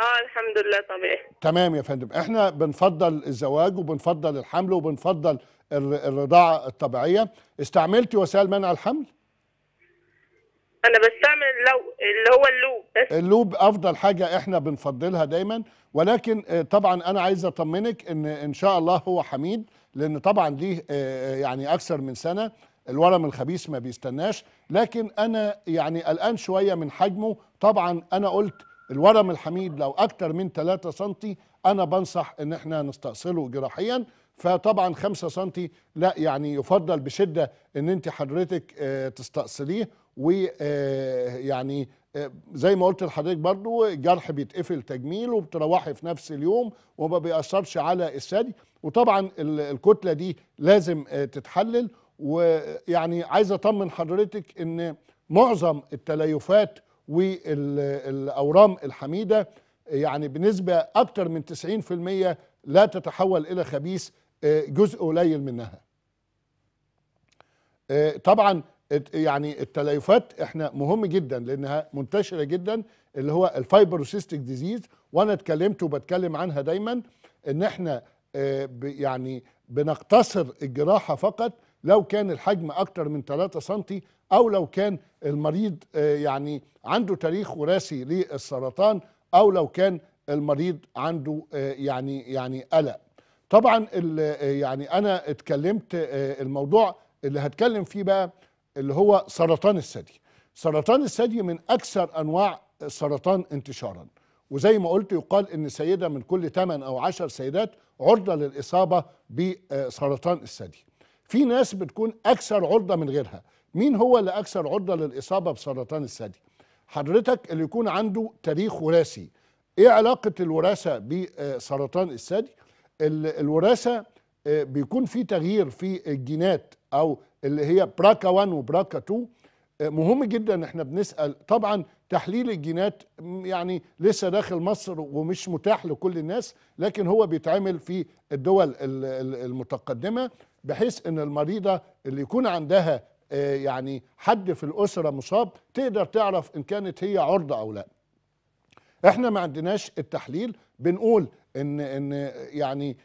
اه الحمد لله طبيعي تمام يا فندم، احنا بنفضل الزواج وبنفضل الحمل وبنفضل الرضاعه الطبيعيه، استعملتي وسائل منع الحمل؟ انا بستعمل لو اللي هو اللوب بس اللوب افضل حاجه احنا بنفضلها دايما ولكن آه، طبعا انا عايز اطمنك ان ان شاء الله هو حميد لان طبعا ليه آه، آه، يعني اكثر من سنه الورم الخبيث ما بيستناش لكن انا يعني قلقان شويه من حجمه طبعا انا قلت الورم الحميد لو اكتر من 3 سم انا بنصح ان احنا نستأصله جراحيا فطبعا 5 سم لا يعني يفضل بشده ان انت حضرتك آه، تستأصليه ويعني آه، آه، زي ما قلت لحضرتك برضو الجرح بيتقفل تجميل وبتروحي في نفس اليوم وما بيأثرش على الثدي وطبعا الكتله دي لازم تتحلل ويعني عايز اطمن حضرتك ان معظم التليفات والاورام الحميده يعني بنسبه اكتر من 90% لا تتحول الى خبيث آه، جزء قليل منها آه، طبعا يعني التليفات احنا مهم جدا لانها منتشره جدا اللي هو الفايبروسيستيك ديزيز وانا اتكلمت وبتكلم عنها دايما ان احنا آه، يعني بنقتصر الجراحه فقط لو كان الحجم اكتر من 3 سم او لو كان المريض يعني عنده تاريخ وراثي للسرطان او لو كان المريض عنده يعني يعني قلق طبعا يعني انا اتكلمت آه، الموضوع اللي هتكلم فيه بقى اللي هو سرطان الثدي سرطان الثدي من اكثر انواع السرطان انتشارا وزي ما قلت يقال ان سيده من كل 8 او 10 سيدات عرضه للاصابه بسرطان الثدي في ناس بتكون اكثر عرضه من غيرها مين هو اللي اكثر عرضه للاصابه بسرطان الثدي حضرتك اللي يكون عنده تاريخ وراثي ايه علاقه الوراثه بسرطان الثدي الوراثه آه، بيكون في تغيير في الجينات او اللي هي براكا 1 وبراكا آه، 2 مهم جدا احنا بنسال طبعا تحليل الجينات يعني لسه داخل مصر ومش متاح لكل الناس لكن هو بيتعمل في الدول المتقدمه بحيث ان المريضه اللي يكون عندها آه، يعني حد في الاسره مصاب تقدر تعرف ان كانت هي عرضه او لا احنا ما عندناش التحليل بنقول ان ان يعني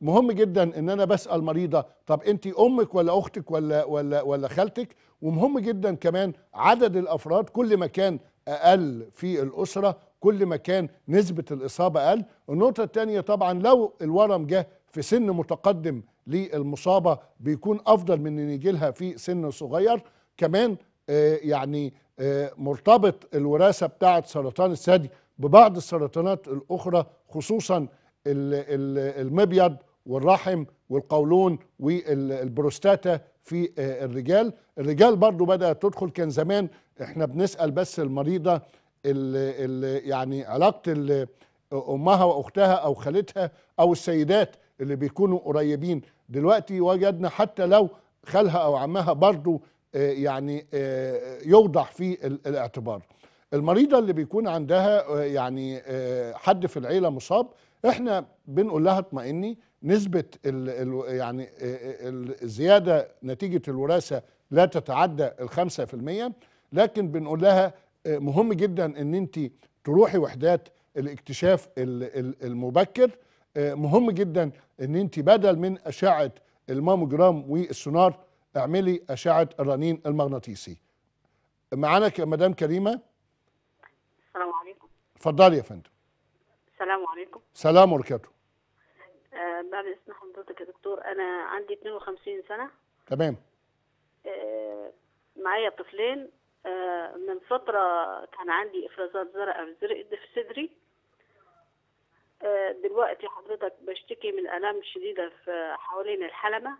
مهم جدا ان انا بسال مريضه طب انت امك ولا اختك ولا ولا ولا خالتك ومهم جدا كمان عدد الافراد كل ما كان اقل في الاسره كل ما كان نسبه الاصابه اقل النقطه الثانيه طبعا لو الورم جه في سن متقدم للمصابه بيكون افضل من ان يجي لها في سن صغير كمان آه، يعني آه، مرتبط الوراثه بتاعه سرطان الثدي ببعض السرطانات الاخرى خصوصا المبيض والرحم والقولون والبروستاتا في آه، الرجال الرجال برضو بدأت تدخل كان زمان احنا بنسأل بس المريضة اللي يعني علاقة امها واختها او خالتها او السيدات اللي بيكونوا قريبين دلوقتي وجدنا حتى لو خالها او عمها برضو آه، يعني آه، يوضح في الاعتبار المريضه اللي بيكون عندها آه، يعني آه، حد في العيله مصاب احنا بنقول لها اطمئني نسبه ال ال يعني آه، الزياده نتيجه الوراثه لا تتعدى الخمسة في المية لكن بنقول لها مهم جدا ان انت تروحي وحدات الاكتشاف المبكر مهم جدا ان انت بدل من اشعه الماموجرام والسونار اعملي اشعه الرنين المغناطيسي معانا مدام كريمه اتفضلي يا فندم السلام عليكم سلام وبركاته آه بعد اسم حضرتك يا دكتور انا عندي 52 سنه تمام آه معايا طفلين آه من فتره كان عندي افرازات زرقاء في في صدري آه، دلوقتي حضرتك بشتكي من الام شديده في حوالين الحلمه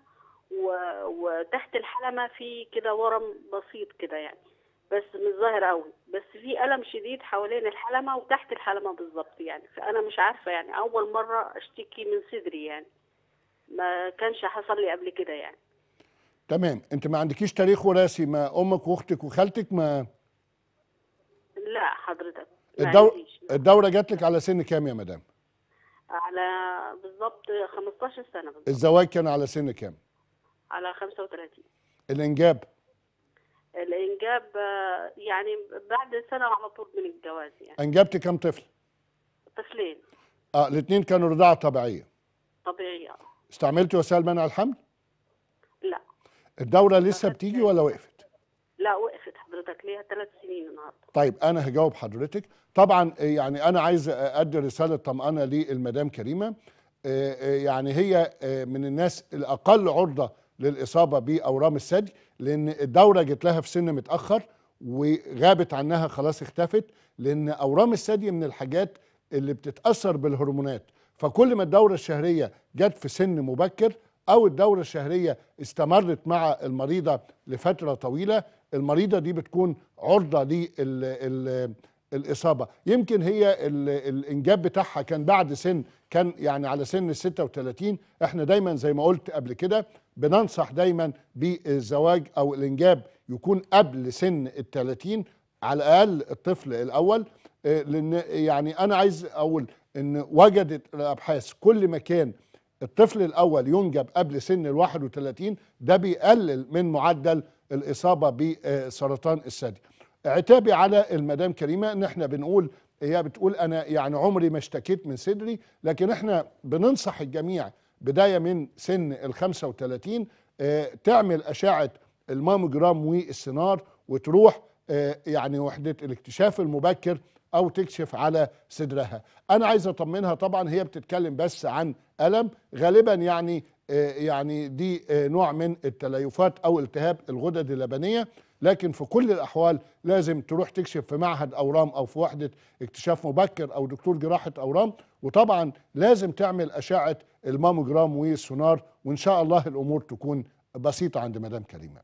و... وتحت الحلمه في كده ورم بسيط كده يعني بس مش ظاهر قوي بس في الم شديد حوالين الحلمه وتحت الحلمه بالظبط يعني فانا مش عارفه يعني اول مره اشتكي من صدري يعني ما كانش حصل لي قبل كده يعني تمام انت ما عندكيش تاريخ وراثي ما امك واختك وخالتك ما لا حضرتك الدور... الدوره جات لك على سن كام يا مدام على بالظبط 15 سنه بالزبط. الزواج كان على سن كام على 35 الانجاب الانجاب يعني بعد سنه على طول من الجواز يعني انجبت كم طفل؟ طفلين اه الاثنين كانوا رضاعه طبيعيه طبيعيه استعملتي وسائل منع الحمل؟ لا الدوره لسه بتيجي ولا وقفت؟ لا وقفت حضرتك ليها ثلاث سنين النهارده طيب انا هجاوب حضرتك طبعا آه، يعني انا عايز ادي رساله طمانه للمدام كريمه آه، آه، يعني هي من الناس الاقل عرضه للاصابه باورام الثدي لان الدوره جت لها في سن متاخر وغابت عنها خلاص اختفت لان اورام الثدي من الحاجات اللي بتتاثر بالهرمونات فكل ما الدوره الشهريه جت في سن مبكر او الدوره الشهريه استمرت مع المريضه لفتره طويله المريضه دي بتكون عرضه للاصابه يمكن هي الانجاب بتاعها كان بعد سن كان يعني على سن ال 36 احنا دايما زي ما قلت قبل كده بننصح دايما بالزواج او الانجاب يكون قبل سن ال 30 على الاقل الطفل الاول آه، لان يعني انا عايز اقول ان وجدت الابحاث كل ما كان الطفل الاول ينجب قبل سن ال 31 ده بيقلل من معدل الاصابه بسرطان الثدي. عتابي على المدام كريمه ان احنا بنقول هي بتقول انا يعني عمري ما اشتكيت من صدري لكن احنا بننصح الجميع بداية من سن ال 35 آه، تعمل أشعة الماموجرام والسينار وتروح آه، يعني وحدة الاكتشاف المبكر أو تكشف على صدرها أنا عايز أطمنها طبعا هي بتتكلم بس عن ألم غالبا يعني آه، يعني دي نوع من التليفات أو التهاب الغدد اللبنية لكن في كل الأحوال لازم تروح تكشف في معهد أورام أو في وحدة اكتشاف مبكر أو دكتور جراحة أورام وطبعا لازم تعمل أشعة الماموجرام والسونار وإن شاء الله الأمور تكون بسيطة عند مدام كريمة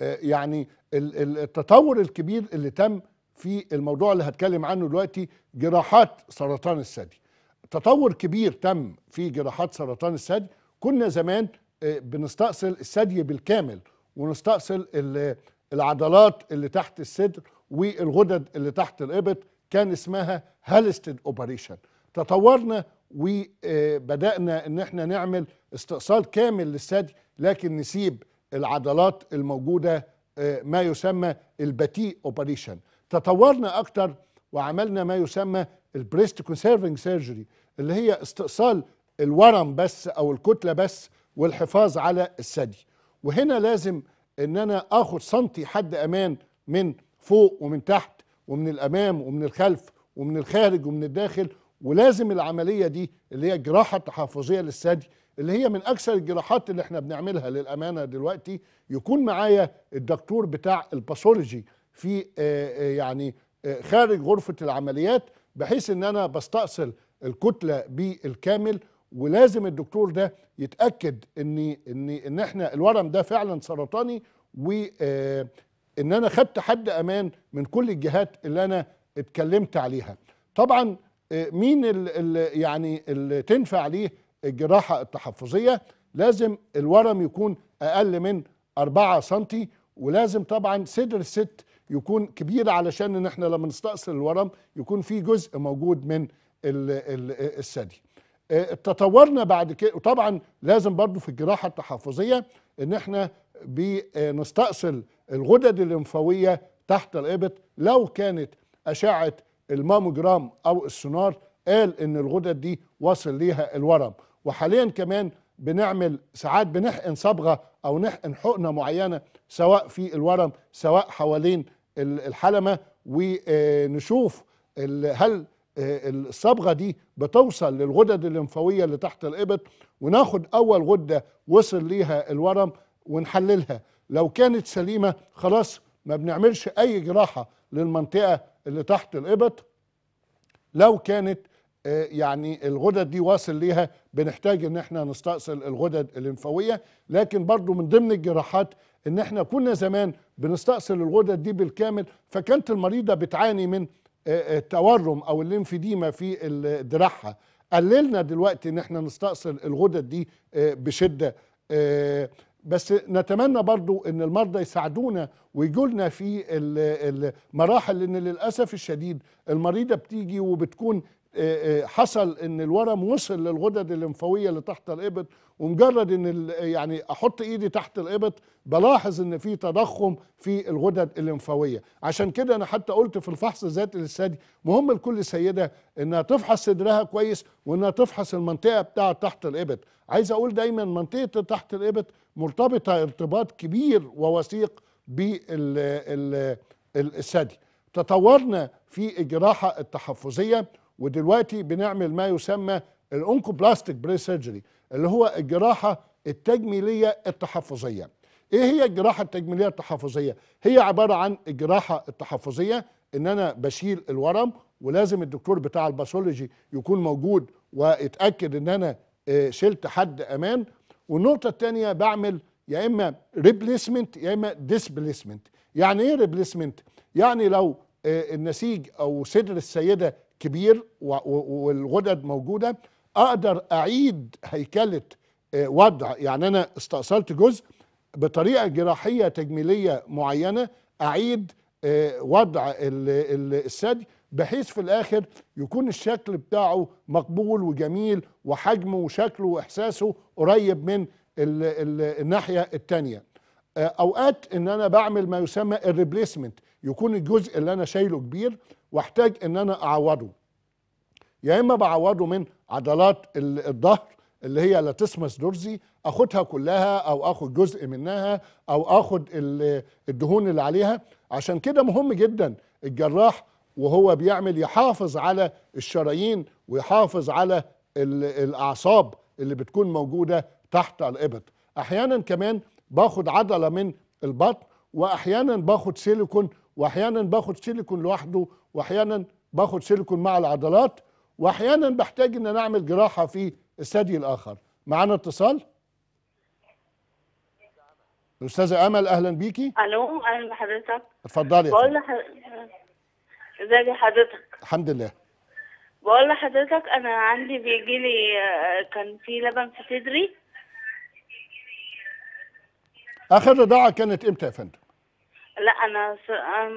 آه، يعني التطور الكبير اللي تم في الموضوع اللي هتكلم عنه دلوقتي جراحات سرطان الثدي تطور كبير تم في جراحات سرطان الثدي كنا زمان آه، بنستأصل الثدي بالكامل ونستأصل العضلات اللي تحت الصدر والغدد اللي تحت الإبط كان اسمها هالستد اوبريشن تطورنا وبدأنا ان احنا نعمل استئصال كامل للثدي لكن نسيب العضلات الموجودة آه، ما يسمى البتي اوبريشن تطورنا اكتر وعملنا ما يسمى البريست كونسيرفنج سيرجري اللي هي استئصال الورم بس او الكتلة بس والحفاظ على الثدي وهنا لازم ان انا اخد سنتي حد امان من فوق ومن تحت ومن الامام ومن الخلف ومن الخارج ومن الداخل ولازم العمليه دي اللي هي الجراحه التحفظيه للثدي اللي هي من اكثر الجراحات اللي احنا بنعملها للامانه دلوقتي يكون معايا الدكتور بتاع الباثولوجي في آه، آه، يعني آه، خارج غرفه العمليات بحيث ان انا بستأصل الكتله بالكامل ولازم الدكتور ده يتاكد ان ان ان احنا الورم ده فعلا سرطاني وان آه، انا خدت حد امان من كل الجهات اللي انا اتكلمت عليها طبعا آه، مين اللي يعني اللي تنفع ليه الجراحه التحفظيه لازم الورم يكون اقل من 4 سم ولازم طبعا صدر الست يكون كبير علشان ان احنا لما نستأصل الورم يكون في جزء موجود من الثدي آه، تطورنا بعد كده وطبعا لازم برضو في الجراحة التحفظية ان احنا بنستأصل آه، الغدد الليمفاوية تحت الإبط لو كانت أشعة الماموجرام أو السونار قال ان الغدد دي وصل ليها الورم وحاليا كمان بنعمل ساعات بنحقن صبغه او نحقن حقنه معينه سواء في الورم سواء حوالين الحلمه ونشوف آه، هل آه، الصبغه دي بتوصل للغدد الليمفاويه اللي تحت الابط وناخد اول غده وصل ليها الورم ونحللها لو كانت سليمه خلاص ما بنعملش اي جراحه للمنطقه اللي تحت الابط لو كانت آه، يعني الغدد دي واصل ليها بنحتاج ان احنا نستأصل الغدد الليمفاويه لكن برضو من ضمن الجراحات ان احنا كنا زمان بنستأصل الغدد دي بالكامل فكانت المريضه بتعاني من آه، آه، التورم او الليمفيديما في دراعها قللنا دلوقتي ان احنا نستأصل الغدد دي آه، بشده بس نتمنى برضو ان المرضى يساعدونا ويجولنا في المراحل لان للاسف الشديد المريضه بتيجي وبتكون آه، آه، حصل ان الورم وصل للغدد الليمفاويه اللي تحت الابط ومجرد ان يعني احط ايدي تحت الابط بلاحظ ان في تضخم في الغدد الليمفاويه عشان كده انا حتى قلت في الفحص الذاتي للثدي مهم لكل سيده انها تفحص صدرها كويس وانها تفحص المنطقه بتاعه تحت الابط عايز اقول دايما منطقه تحت الابط مرتبطه ارتباط كبير ووثيق بالثدي تطورنا في الجراحه التحفظيه ودلوقتي بنعمل ما يسمى الانكوبلاستيك بري سيرجري اللي هو الجراحه التجميليه التحفظيه ايه هي الجراحه التجميليه التحفظيه هي عباره عن الجراحه التحفظيه ان انا بشيل الورم ولازم الدكتور بتاع الباثولوجي يكون موجود واتاكد ان انا آه، شلت حد امان والنقطه الثانيه بعمل يا اما ريبليسمنت يا اما ديسبليسمنت يعني ايه ريبليسمنت يعني لو آه، النسيج او صدر السيده كبير والغدد موجوده اقدر اعيد هيكله آه، وضع يعني انا استأصلت جزء بطريقه جراحيه تجميليه معينه اعيد آه، وضع الثدي بحيث في الاخر يكون الشكل بتاعه مقبول وجميل وحجمه وشكله واحساسه قريب من الناحيه الثانيه آه، اوقات ان انا بعمل ما يسمى الريبليسمنت يكون الجزء اللي انا شايله كبير واحتاج ان انا اعوضه يا اما بعوضه من عضلات الظهر اللي هي لاتسمس دورزي اخدها كلها او اخد جزء منها او اخد الدهون اللي عليها عشان كده مهم جدا الجراح وهو بيعمل يحافظ على الشرايين ويحافظ على الاعصاب اللي بتكون موجوده تحت الابط احيانا كمان باخد عضله من البطن واحيانا باخد سيليكون واحيانا باخد سيليكون لوحده واحيانا باخد سيليكون مع العضلات واحيانا بحتاج ان انا اعمل جراحه في الثدي الاخر معانا اتصال استاذه امل اهلا بيكي الو اهلا بحضرتك اتفضلي بقول لحضرتك يا حضرتك الحمد لله بقول لحضرتك انا عندي بيجي لي كان في لبن في صدري اخر رضاعه كانت امتى يا فندم لا انا س...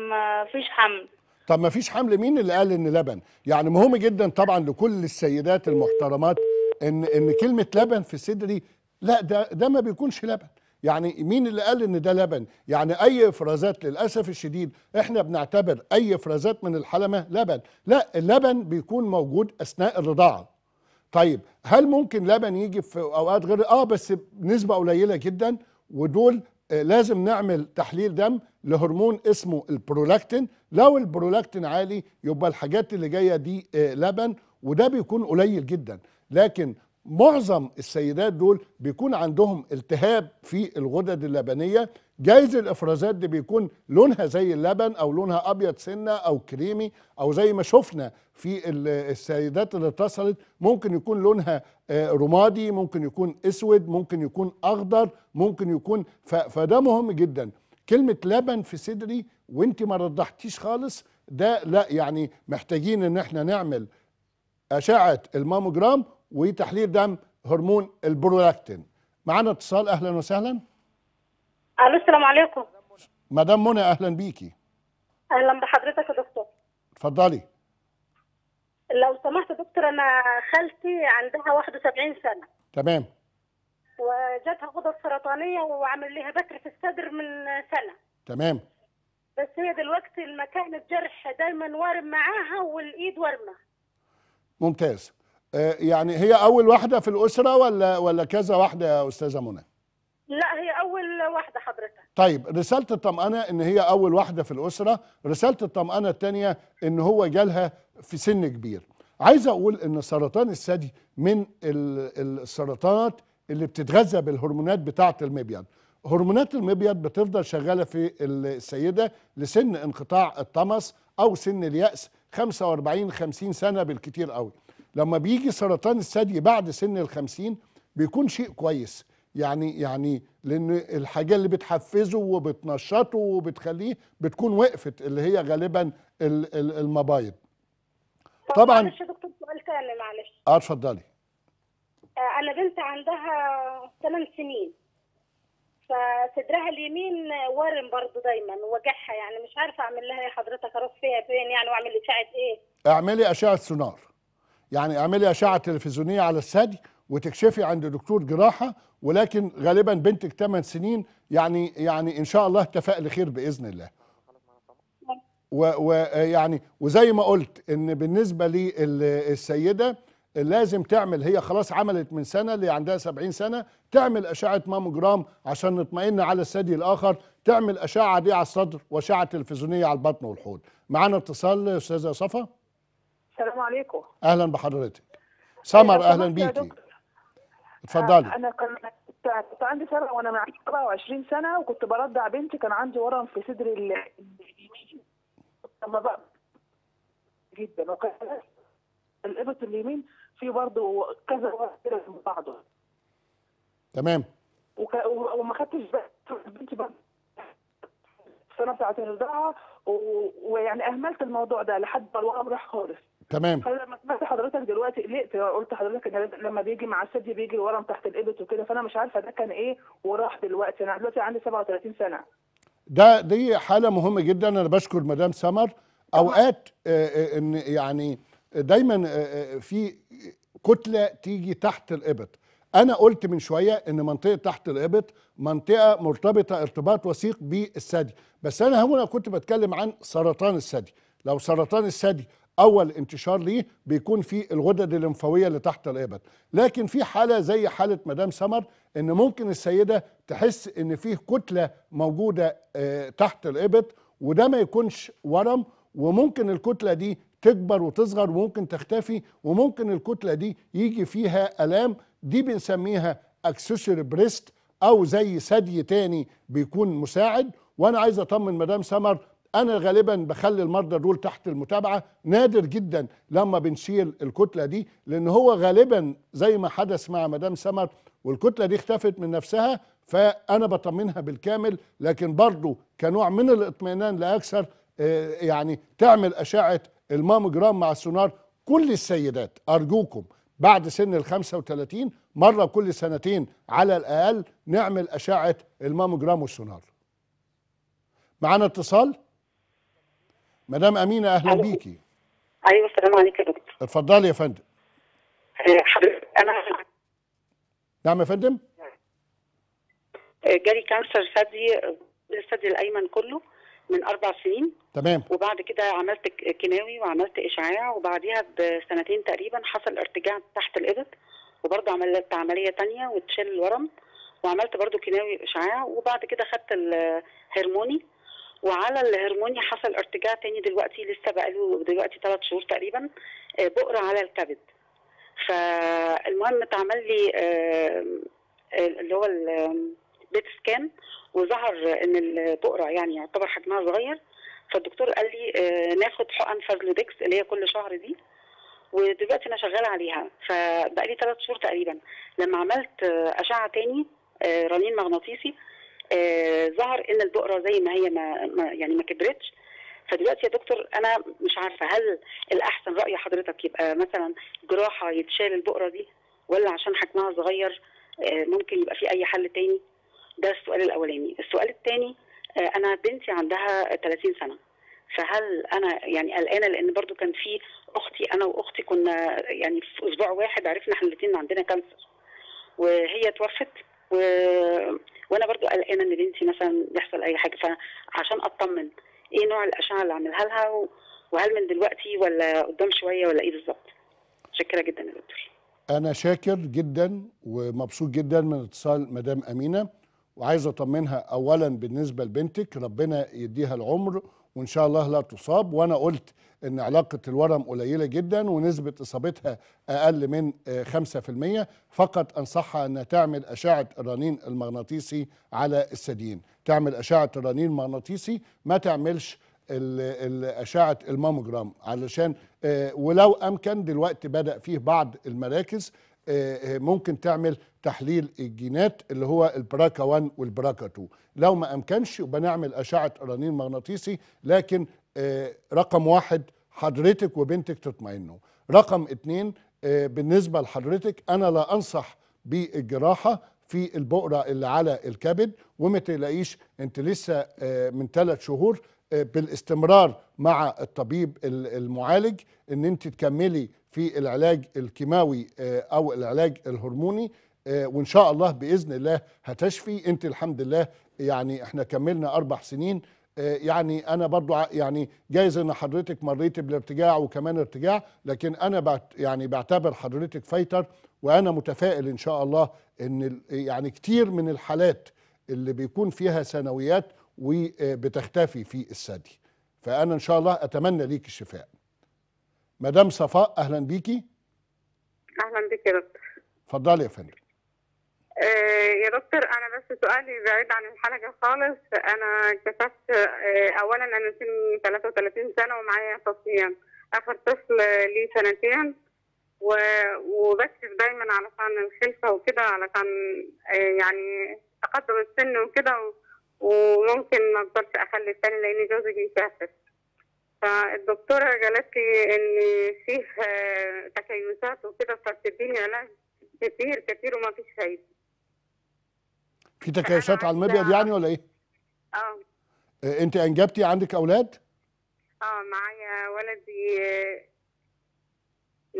ما فيش حمل طب ما فيش حمل مين اللي قال ان لبن يعني مهم جدا طبعا لكل السيدات المحترمات ان ان كلمه لبن في صدري لا ده ده ما بيكونش لبن يعني مين اللي قال ان ده لبن يعني اي افرازات للاسف الشديد احنا بنعتبر اي افرازات من الحلمه لبن لا اللبن بيكون موجود اثناء الرضاعه طيب هل ممكن لبن يجي في اوقات غير اه بس بنسبه قليله جدا ودول آه، لازم نعمل تحليل دم لهرمون اسمه البرولاكتين لو البرولاكتين عالي يبقى الحاجات اللي جايه دي آه، لبن وده بيكون قليل جدا لكن معظم السيدات دول بيكون عندهم التهاب في الغدد اللبنيه جايز الافرازات دي بيكون لونها زي اللبن او لونها ابيض سنه او كريمي او زي ما شفنا في السيدات اللي اتصلت ممكن يكون لونها آه، رمادي ممكن يكون اسود ممكن يكون اخضر ممكن يكون فده مهم جدا كلمه لبن في صدري وانت ما رضحتيش خالص ده لا يعني محتاجين ان احنا نعمل اشعه الماموجرام وتحليل دم هرمون البرولاكتين معانا اتصال اهلا وسهلا الو السلام عليكم مدام منى اهلا بيكي اهلا بحضرتك يا دكتور اتفضلي لو سمحت يا دكتور انا خالتي عندها 71 سنه تمام وجاتها غدد سرطانيه وعمل لها بكر في الصدر من سنه تمام بس هي دلوقتي المكان الجرح دايما وارم معاها والايد وارمه ممتاز آه، يعني هي اول واحده في الاسره ولا ولا كذا واحده يا استاذه منى لا هي اول واحده حضرتك طيب رساله الطمانه ان هي اول واحده في الاسره رساله الطمانه الثانيه ان هو جالها في سن كبير عايز اقول ان سرطان الثدي من السرطانات اللي بتتغذى بالهرمونات بتاعه المبيض هرمونات المبيض بتفضل شغاله في السيده لسن انقطاع الطمس او سن الياس 45 50 سنه بالكتير قوي لما بيجي سرطان الثدي بعد سن الخمسين بيكون شيء كويس يعني يعني لان الحاجه اللي بتحفزه وبتنشطه وبتخليه بتكون وقفت اللي هي غالبا المبايض طبعا معلش يا دكتور سؤال تاني معلش اه اتفضلي آه، انا بنت عندها 8 سنين فصدرها اليمين وارم برضه دايما وجعها يعني مش عارفه اعمل لها ايه حضرتك اروح فيها فين يعني واعمل اشعه ايه اعملي اشعه سونار يعني اعملي اشعه تلفزيونيه على الثدي وتكشفي عند دكتور جراحه ولكن غالبا بنتك 8 سنين يعني يعني ان شاء الله اتفاق خير باذن الله ويعني وزي ما قلت ان بالنسبه للسيده لازم تعمل هي خلاص عملت من سنه اللي عندها 70 سنه تعمل اشعه ماموجرام عشان نطمئن على الثدي الاخر تعمل اشعه دي على الصدر واشعه تلفزيونيه على البطن والحوض معانا اتصال استاذه صفا السلام عليكم اهلا بحضرتك سمر اهلا بيكي اتفضلي انا كان كنت عندي سرعه وانا من 24 سنه وكنت برضع بنتي كان عندي ورم في صدر اليمين لما بقى جدا وكان الابط اليمين في برضه كذا ورم من بعضه تمام وك... و... وما خدتش بنتي بقى السنه بتاعت الرضاعه و... ويعني اهملت الموضوع ده لحد ما الورم راح خالص تمام فانا لما سمعت حضرتك دلوقتي قلقت قلت حضرتك ان لما بيجي مع السد بيجي الورم تحت الابط وكده فانا مش عارفه ده كان ايه وراح دلوقتي انا دلوقتي عندي 37 سنه ده دي حاله مهمه جدا انا بشكر مدام سمر اوقات آه، آه، ان يعني دايما آه، في كتله تيجي تحت الابط انا قلت من شويه ان منطقه تحت الابط منطقه مرتبطه ارتباط وثيق بالثدي بس انا هنا كنت بتكلم عن سرطان الثدي لو سرطان الثدي اول انتشار ليه بيكون في الغدد الليمفاويه اللي تحت الابط لكن في حاله زي حاله مدام سمر ان ممكن السيده تحس ان فيه كتله موجوده آه، تحت الابط وده ما يكونش ورم وممكن الكتله دي تكبر وتصغر وممكن تختفي وممكن الكتله دي يجي فيها الام دي بنسميها اكسسوري بريست او زي ثدي تاني بيكون مساعد وانا عايز اطمن مدام سمر انا غالبا بخلي المرضى دول تحت المتابعه نادر جدا لما بنشيل الكتله دي لان هو غالبا زي ما حدث مع مدام سمر والكتله دي اختفت من نفسها فانا بطمنها بالكامل لكن برضه كنوع من الاطمئنان لاكثر آه، يعني تعمل اشعه الماموجرام مع السونار كل السيدات ارجوكم بعد سن ال 35 مره كل سنتين على الاقل نعمل اشعه الماموجرام والسونار معانا اتصال مدام امينه اهلا بيكي ايوه السلام عليكم يا دكتور اتفضلي يا فندم إيه، حضرتك انا نعم يا فندم إيه، جالي كانسر ثدي الثدي الايمن كله من اربع سنين تمام وبعد كده عملت كيماوي وعملت اشعاع وبعديها بسنتين تقريبا حصل ارتجاع تحت الابط وبرضه عملت عمليه تانية وتشيل الورم وعملت برضه كيماوي واشعاع وبعد كده خدت الهرموني وعلى الهرمونيا حصل ارتجاع تاني دلوقتي لسه بقاله دلوقتي ثلاث شهور تقريبا بقرة آه، على الكبد فالمهم اتعمل لي آه، آه، اللي هو البيت سكان وظهر ان البقرة يعني يعتبر حجمها صغير فالدكتور قال لي ناخد حقن فازلودكس اللي هي كل شهر دي ودلوقتي انا شغاله عليها فبقالي ثلاث شهور تقريبا لما عملت اشعه تاني رنين مغناطيسي آه، ظهر ان البقره زي ما هي ما, ما يعني ما كبرتش فدلوقتي يا دكتور انا مش عارفه هل الاحسن راي حضرتك يبقى مثلا جراحه يتشال البقره دي ولا عشان حجمها صغير آه، ممكن يبقى في اي حل تاني ده السؤال الاولاني السؤال الثاني آه، انا بنتي عندها 30 سنه فهل انا يعني قلقانه لان برضو كان في اختي انا واختي كنا يعني في اسبوع واحد عرفنا احنا الاثنين عندنا كانسر وهي توفت و... وانا برضو قلقانه ان بنتي مثلا يحصل اي حاجه فعشان اطمن ايه نوع الاشعه اللي اعملها لها و... وهل من دلوقتي ولا قدام شويه ولا ايه بالظبط شكرا جدا يا دكتور انا شاكر جدا ومبسوط جدا من اتصال مدام امينه وعايز اطمنها اولا بالنسبه لبنتك ربنا يديها العمر وان شاء الله لا تصاب وانا قلت ان علاقه الورم قليله جدا ونسبه اصابتها اقل من 5% آه، فقط انصحها انها تعمل اشعه الرنين المغناطيسي على الثديين تعمل اشعه الرنين المغناطيسي ما تعملش اشعه الماموجرام علشان آه، ولو امكن دلوقتي بدا فيه بعض المراكز آه، ممكن تعمل تحليل الجينات اللي هو البراكا 1 والبراكا 2 لو ما امكنش يبقى نعمل اشعه رنين مغناطيسي لكن آه، رقم واحد حضرتك وبنتك تطمئنوا رقم اتنين آه، بالنسبه لحضرتك انا لا انصح بالجراحه في البؤره اللي على الكبد وما تلاقيش انت لسه آه، من ثلاث شهور بالاستمرار مع الطبيب المعالج ان انت تكملي في العلاج الكيماوي او العلاج الهرموني آه، وان شاء الله باذن الله هتشفي انت الحمد لله يعني احنا كملنا اربع سنين آه، يعني انا برضو يعني جايز ان حضرتك مريتي بالارتجاع وكمان ارتجاع لكن انا بعت يعني بعتبر حضرتك فايتر وانا متفائل ان شاء الله ان يعني كتير من الحالات اللي بيكون فيها ثانويات وبتختفي آه، في الثدي فانا ان شاء الله اتمنى ليك الشفاء مدام صفاء اهلا بيكي اهلا بك يا دكتور اتفضلي يا فندم آه، يا دكتور انا بس سؤالي بعيد عن الحلقه خالص انا كشفت آه، اولا انا سني 33 سنه ومعايا تصميم اخر طفل لي سنتين وبكتب دايما علشان الخلفه وكده علشان آه، يعني تقدم السن وكده وممكن ما اقدرش اخلي الثاني لان جوزي بيسافر فالدكتوره قالت لي ان فيه تكيسات وكده فبتديني علاج كتير كتير وما فيش فايده في تكيسات على المبيض يعني ولا ايه؟ اه, آه. آه، انت انجبتي يعني عندك اولاد؟ اه معايا ولدي آه،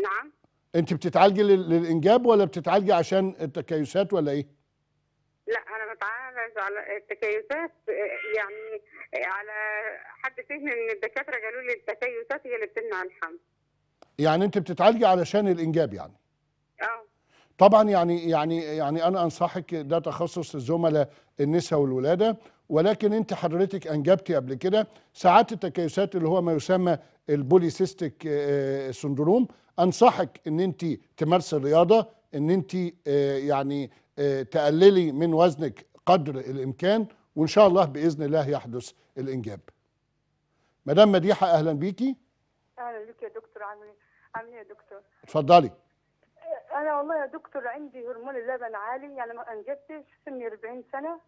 نعم انت بتتعالجي للانجاب ولا بتتعالجي عشان التكيسات ولا ايه؟ لا انا بتعالج على التكيسات يعني على حد فهم ان الدكاتره قالوا لي التكيسات هي اللي بتمنع الحمل يعني انت بتتعالجي علشان الانجاب يعني اه طبعا يعني يعني يعني انا انصحك ده تخصص الزملاء النساء والولاده ولكن انت حضرتك انجبتي قبل كده ساعات التكيسات اللي هو ما يسمى البوليسيستيك آه، آه، سندروم انصحك ان انت تمارسي الرياضه ان انت آه، يعني تقللي من وزنك قدر الامكان وان شاء الله باذن الله يحدث الانجاب مدام مديحه اهلا بيكي اهلا بيك يا دكتور عامل إيه؟ عامل ايه يا دكتور اتفضلي انا والله يا دكتور عندي هرمون اللبن عالي يعني ما انجبتش سني 40 سنه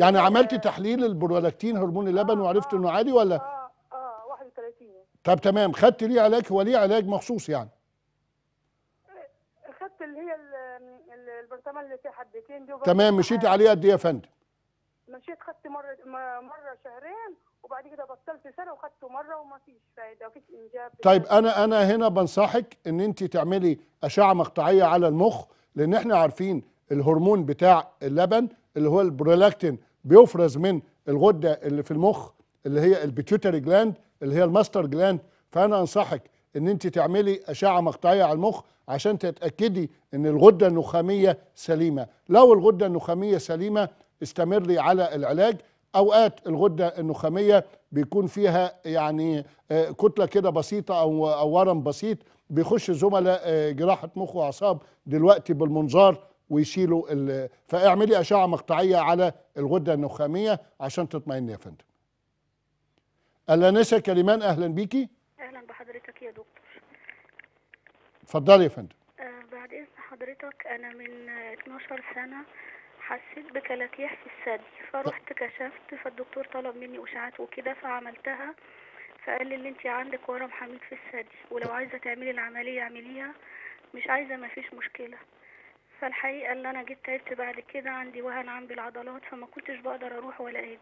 يعني عملتي آه، تحليل البرولاكتين هرمون اللبن آه وعرفت انه آه، عالي ولا اه اه 31 طب تمام خدت ليه علاج هو ليه علاج مخصوص يعني خدت اللي هي البرطمان اللي فيه حبتين دي تمام مشيتي عليه قد ايه يا فندم مشيت خدت مره مره شهرين وبعد كده بطلت سنه وخدته مره وما فيش فايده فيش انجاب طيب انا انا هنا بنصحك ان انت تعملي اشعه مقطعيه على المخ لان احنا عارفين الهرمون بتاع اللبن اللي هو البرولاكتين بيفرز من الغده اللي في المخ اللي هي البيتيوتري جلاند اللي هي الماستر جلاند فانا انصحك ان انت تعملي اشعه مقطعيه على المخ عشان تتاكدي ان الغده النخاميه سليمه لو الغده النخاميه سليمه استمري على العلاج اوقات الغده النخاميه بيكون فيها يعني آه، كتله كده بسيطه او او ورم بسيط بيخش زملاء آه، جراحه مخ واعصاب دلوقتي بالمنظار ويشيلوا فاعملي اشعه مقطعيه على الغده النخاميه عشان تطمئني يا فندم. الانسه كلمان اهلا بيكي. اهلا بحضرتك يا دكتور. اتفضلي يا فندم. آه بعد اذن حضرتك انا من 12 سنه حسيت بكلاكيح في الثدي فروحت كشفت فالدكتور طلب مني اشعات وكده فعملتها فقال لي اللي انت عندك ورم حميد في الثدي ولو عايزه تعملي العمليه اعمليها مش عايزه مفيش مشكله فالحقيقه اللي انا جيت تعبت بعد كده عندي وهن عام بالعضلات فما كنتش بقدر اروح ولا اجي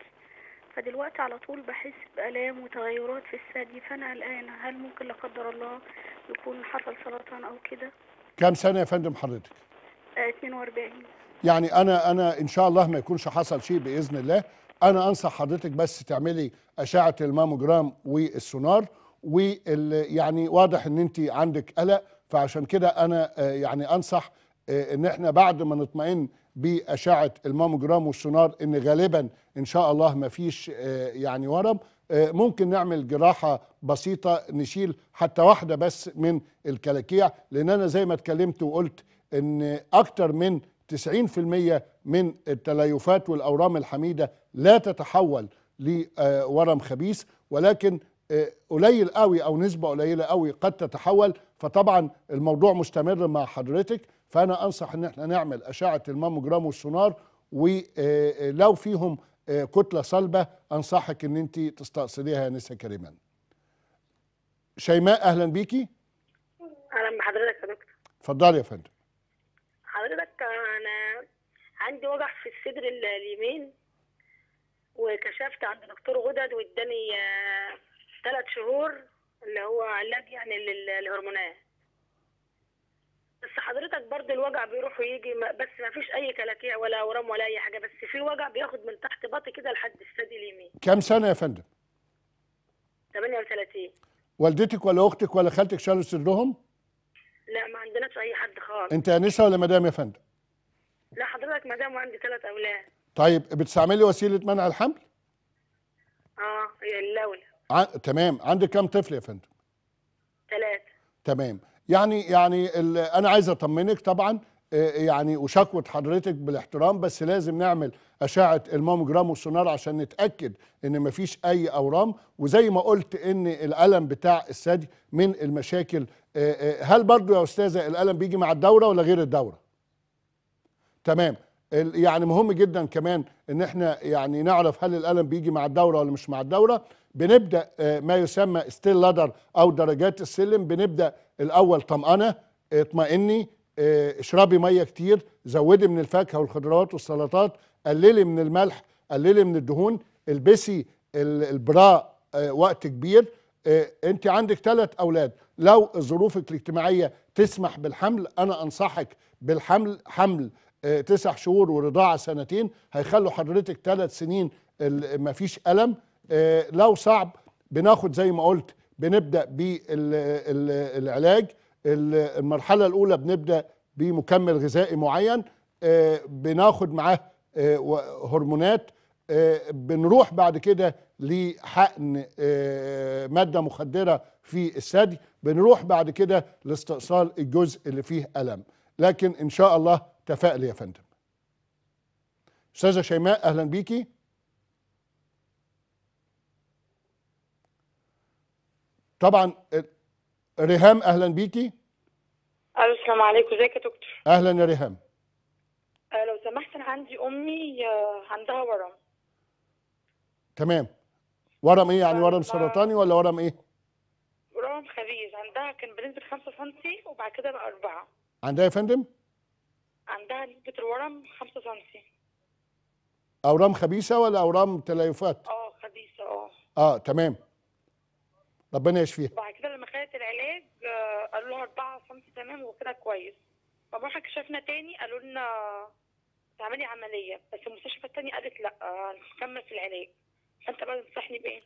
فدلوقتي على طول بحس بالام وتغيرات في الثدي فانا قلقانه هل ممكن لا قدر الله يكون حصل سرطان او كده كام سنه يا فندم حضرتك 42 آه، يعني انا انا ان شاء الله ما يكونش حصل شيء باذن الله انا انصح حضرتك بس تعملي اشعه الماموجرام والسونار ويعني واضح ان انت عندك قلق فعشان كده انا آه، يعني انصح آه، ان احنا بعد ما نطمئن باشعه الماموجرام والسونار ان غالبا ان شاء الله ما فيش آه، يعني ورم ممكن نعمل جراحه بسيطه نشيل حتى واحده بس من الكلاكيع لان انا زي ما اتكلمت وقلت ان اكتر من 90% من التليفات والأورام الحميدة لا تتحول لورم خبيث ولكن آه، قليل قوي أو نسبة قليلة قوي قد تتحول فطبعا الموضوع مستمر مع حضرتك فأنا أنصح أن احنا نعمل أشعة الماموجرام والسونار ولو آه، آه، فيهم كتلة صلبة أنصحك أن أنت تستأصليها يا نسا كريمان شيماء أهلا بيكي أهلا بحضرتك يا دكتور اتفضلي يا فندم انا عندي وجع في الصدر اليمين وكشفت عند دكتور غدد واداني ثلاث آه، شهور اللي هو علاج يعني للهرمونات بس حضرتك برضه الوجع بيروح ويجي بس ما فيش اي كلاكيع ولا ورم ولا اي حاجه بس في وجع بياخد من تحت باطي كده لحد الثدي اليمين كام سنه يا فندم 38 والدتك ولا اختك ولا خالتك شالوا سرهم لا ما عندناش اي حد خالص انت انسه ولا مدام يا فندم لا حضرتك ما دام عندي ثلاث اولاد طيب بتستعملي وسيله منع الحمل؟ اه هي الاولى ع... تمام عندك كام طفل يا فندم؟ ثلاثه تمام يعني يعني ال... انا عايز اطمنك طبعا آه، يعني وشكوت حضرتك بالاحترام بس لازم نعمل أشعة الماموجرام والسونار عشان نتأكد إن مفيش أي أورام وزي ما قلت إن الألم بتاع الثدي من المشاكل آه، آه، هل برضو يا أستاذة الألم بيجي مع الدورة ولا غير الدورة؟ تمام يعني مهم جدا كمان ان احنا يعني نعرف هل الالم بيجي مع الدوره ولا مش مع الدوره بنبدا آه، ما يسمى ستيل لادر او درجات السلم بنبدا الاول طمانه اطمئني آه، اشربي ميه كتير زودي من الفاكهه والخضروات والسلطات قللي من الملح قللي من الدهون البسي البراء آه، وقت كبير انت عندك ثلاث اولاد لو ظروفك الاجتماعيه تسمح بالحمل انا انصحك بالحمل حمل آه، تسع شهور ورضاعة سنتين هيخلوا حضرتك ثلاث سنين مفيش ألم آه، لو صعب بناخد زي ما قلت بنبدأ بالعلاج المرحلة الأولى بنبدأ بمكمل غذائي معين آه، بناخد معاه هرمونات بنروح بعد كده لحقن مادة مخدرة في الثدي بنروح بعد كده لاستئصال الجزء اللي فيه ألم لكن إن شاء الله تفائل يا فندم استاذه شيماء اهلا بيكي طبعا ريهام اهلا بيكي الو السلام عليكم ازيك يا دكتور اهلا يا ريهام آه، لو سمحت انا عندي امي آه، عندها ورم تمام ورم ايه يعني ورم سرطاني ولا ورم ايه ورم خبيث عندها كان بنسبه 5 سم وبعد كده بقى 4 عندها يا فندم عندها نسبه الورم سم اورام خبيثه ولا اورام تليفات اه خبيثه اه اه تمام ربنا يشفيها وبعد كده لما خدت العلاج آه، قالوا لها 4 سم تمام وكده كويس فبروح كشفنا تاني قالوا لنا تعملي عمليه بس المستشفى التاني قالت لا هنكمل في العلاج فانت بقى تنصحني بايه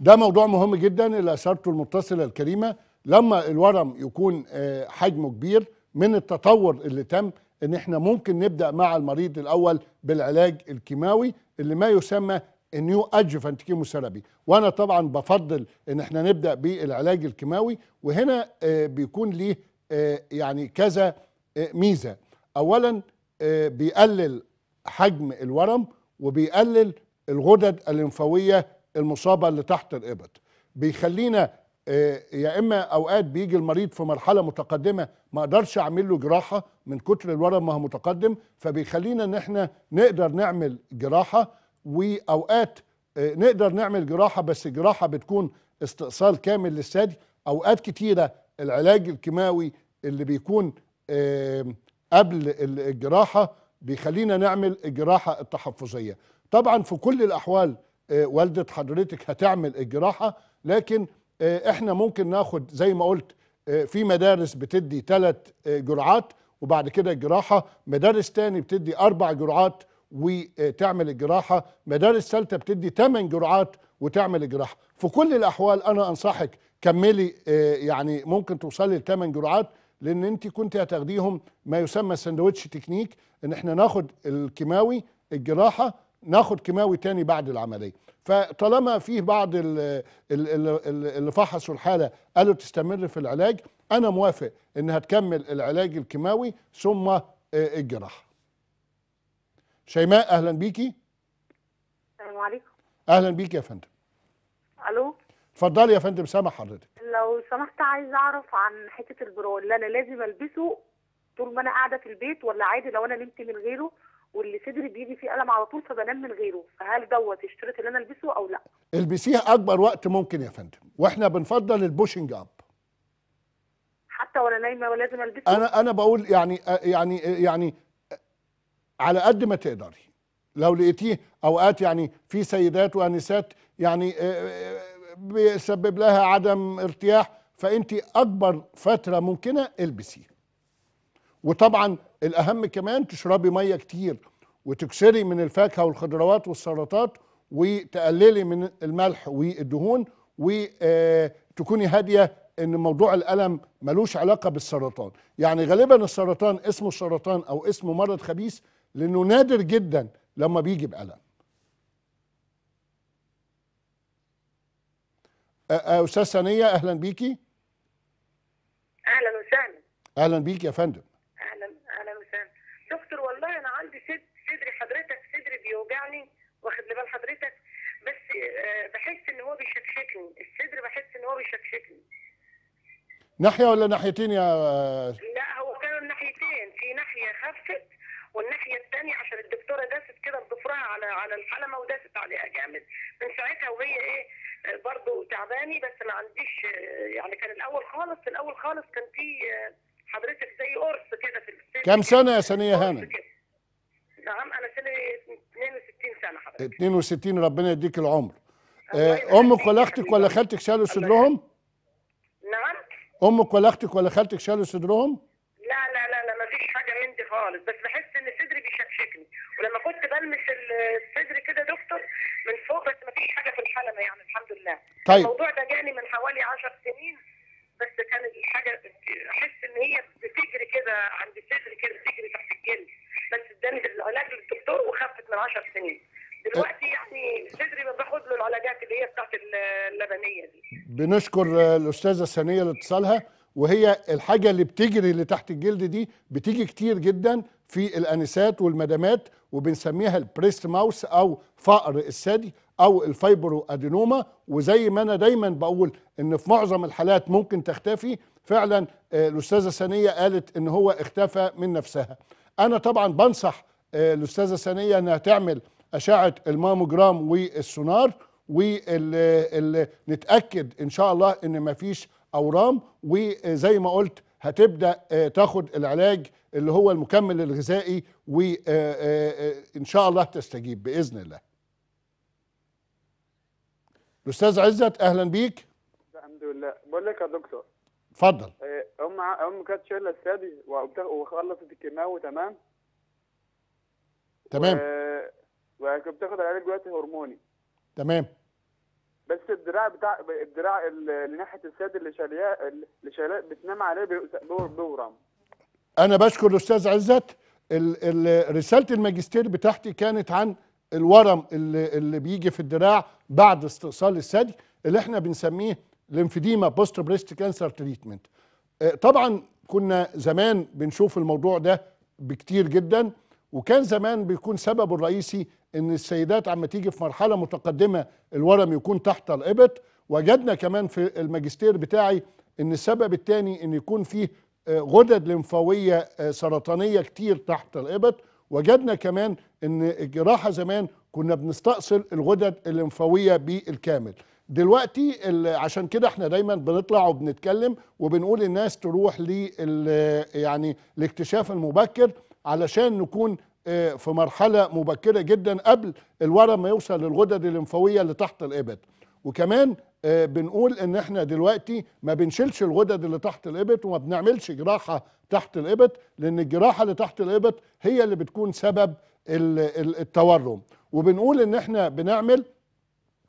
ده موضوع مهم جدا اللي اثرته المتصله الكريمه لما الورم يكون آه، حجمه كبير من التطور اللي تم ان احنا ممكن نبدا مع المريض الاول بالعلاج الكيماوي اللي ما يسمى النيو ادجفنت كيموثيرابي وانا طبعا بفضل ان احنا نبدا بالعلاج الكيماوي وهنا آه، بيكون ليه آه، يعني كذا آه، ميزه اولا بيقلل حجم الورم وبيقلل الغدد الليمفاويه المصابه اللي تحت الابط بيخلينا آه، يا اما اوقات بيجي المريض في مرحله متقدمه ما اقدرش اعمل له جراحه من كتر الورم ما هو متقدم فبيخلينا ان احنا نقدر نعمل جراحه واوقات آه، نقدر نعمل جراحه بس الجراحه بتكون استئصال كامل للثدي اوقات كتيره العلاج الكيماوي اللي بيكون آه، قبل الجراحه بيخلينا نعمل الجراحه التحفظيه طبعا في كل الاحوال والده حضرتك هتعمل الجراحه لكن آه، احنا ممكن ناخد زي ما قلت آه، في مدارس بتدي ثلاث آه، جرعات وبعد كده الجراحة مدارس تاني بتدي أربع جرعات وتعمل الجراحة مدارس ثالثة بتدي ثمان جرعات وتعمل الجراحة في كل الأحوال أنا أنصحك كملي يعني ممكن توصلي لثمان جرعات لأن أنت كنت هتاخديهم ما يسمى سندوتش تكنيك إن إحنا ناخد الكيماوي الجراحة ناخد كيماوي تاني بعد العمليه فطالما فيه بعض اللي فحصوا الحاله قالوا تستمر في العلاج انا موافق انها تكمل العلاج الكيماوي ثم آه، الجراحه شيماء اهلا بيكي السلام عليكم اهلا بيكي يا فندم الو اتفضلي يا فندم سامع حضرتك لو سمحت عايز اعرف عن حته البرو اللي انا لازم البسه طول ما انا قاعده في البيت ولا عادي لو انا نمت من غيره واللي صدري بيجي فيه الم على طول فبنام من غيره فهل دوت يشترط ان انا البسه او لا البسيه اكبر وقت ممكن يا فندم واحنا بنفضل البوشنج اب حتى وانا نايمه ولازم البسه انا انا بقول يعني يعني يعني على قد ما تقدري لو لقيتيه اوقات يعني في سيدات ونسات يعني آه، آه، بيسبب لها عدم ارتياح فانت اكبر فتره ممكنه البسيه وطبعا الاهم كمان تشربي ميه كتير وتكسري من الفاكهه والخضروات والسلطات وتقللي من الملح والدهون وتكوني آه، هاديه ان موضوع الالم ملوش علاقه بالسرطان يعني غالبا السرطان اسمه سرطان او اسمه مرض خبيث لانه نادر جدا لما بيجي بالم استاذ ثانيه اهلا بيكي اهلا وسهلا اهلا بيكي يا فندم واخد لبال حضرتك بس آه، بحس ان هو بيشكشكني الصدر بحس ان هو بيشكشكني ناحيه ولا ناحيتين يا لا هو كانوا الناحيتين في ناحيه خفت والناحيه الثانيه عشان الدكتوره داست كده بضفرها على على الحلمه وداست عليها جامد من ساعتها وهي ايه برضه تعباني بس ما عنديش آه، يعني كان الاول خالص الاول خالص كان في آه، حضرتك زي قرص كده في كام سنه يا سنيه هانم؟ نعم انا سنه 62 سنه حضرتك 62 ربنا يديك العمر آه، امك ولا اختك ولا خالتك شالوا صدرهم؟ نعم امك ولا اختك ولا خالتك شالوا صدرهم؟ لا لا لا لا ما فيش حاجه من دي خالص بس بحس ان صدري بيشكشكني ولما كنت بلمس الصدر كده دكتور من فوق بس ما فيش حاجه في الحلمه يعني الحمد لله طيب الموضوع ده جاني من حوالي 10 سنين بس كان الحاجه احس ان هي بتجري كده عند صدري كده بتجري تحت الجلد بس اداني العلاج للدكتور وخفت من 10 سنين دلوقتي يعني صدري باخد له العلاجات اللي هي بتاعت اللبنيه دي بنشكر الاستاذه ثانيه لاتصالها وهي الحاجه اللي بتجري اللي تحت الجلد دي بتيجي كتير جدا في الانسات والمدامات وبنسميها البريست ماوس او فقر الثدي او الفايبرو ادينوما وزي ما انا دايما بقول ان في معظم الحالات ممكن تختفي فعلا الاستاذه ثانيه قالت ان هو اختفى من نفسها انا طبعا بنصح آه، الاستاذه سنيه انها تعمل اشعه الماموجرام والسونار ونتاكد ان شاء الله ان ما فيش اورام وزي ما قلت هتبدا آه، تاخد العلاج اللي هو المكمل الغذائي وان آه، شاء الله تستجيب باذن الله الاستاذ عزت اهلا بيك الحمد لله بقول لك يا دكتور اتفضل إيه، ام ام كانت شايله السادي وخلصت الكيماوي تمام تمام وكانت بتاخد العلاج دلوقتي هرموني تمام بس الدراع بتاع الدراع اللي ناحيه الساد اللي شالياه اللي شالياه بتنام عليه بورم انا بشكر الاستاذ عزت رساله الماجستير بتاعتي كانت عن الورم اللي, اللي بيجي في الدراع بعد استئصال الثدي اللي احنا بنسميه ليمفيديما بوست بريست كانسر تريتمنت طبعا كنا زمان بنشوف الموضوع ده بكتير جدا وكان زمان بيكون سببه الرئيسي ان السيدات عم تيجي في مرحله متقدمه الورم يكون تحت الابط وجدنا كمان في الماجستير بتاعي ان السبب الثاني ان يكون فيه آه، غدد لمفاويه آه، سرطانيه كتير تحت الابط وجدنا كمان ان الجراحه زمان كنا بنستأصل الغدد الليمفاويه بالكامل دلوقتي عشان كده احنا دايما بنطلع وبنتكلم وبنقول الناس تروح ل يعني الاكتشاف المبكر علشان نكون آه، في مرحله مبكره جدا قبل الورم ما يوصل للغدد الليمفاويه اللي تحت الابط وكمان آه، بنقول ان احنا دلوقتي ما بنشيلش الغدد اللي تحت الابط وما بنعملش جراحه تحت الابط لان الجراحه اللي تحت الابط هي اللي بتكون سبب التورم وبنقول ان احنا بنعمل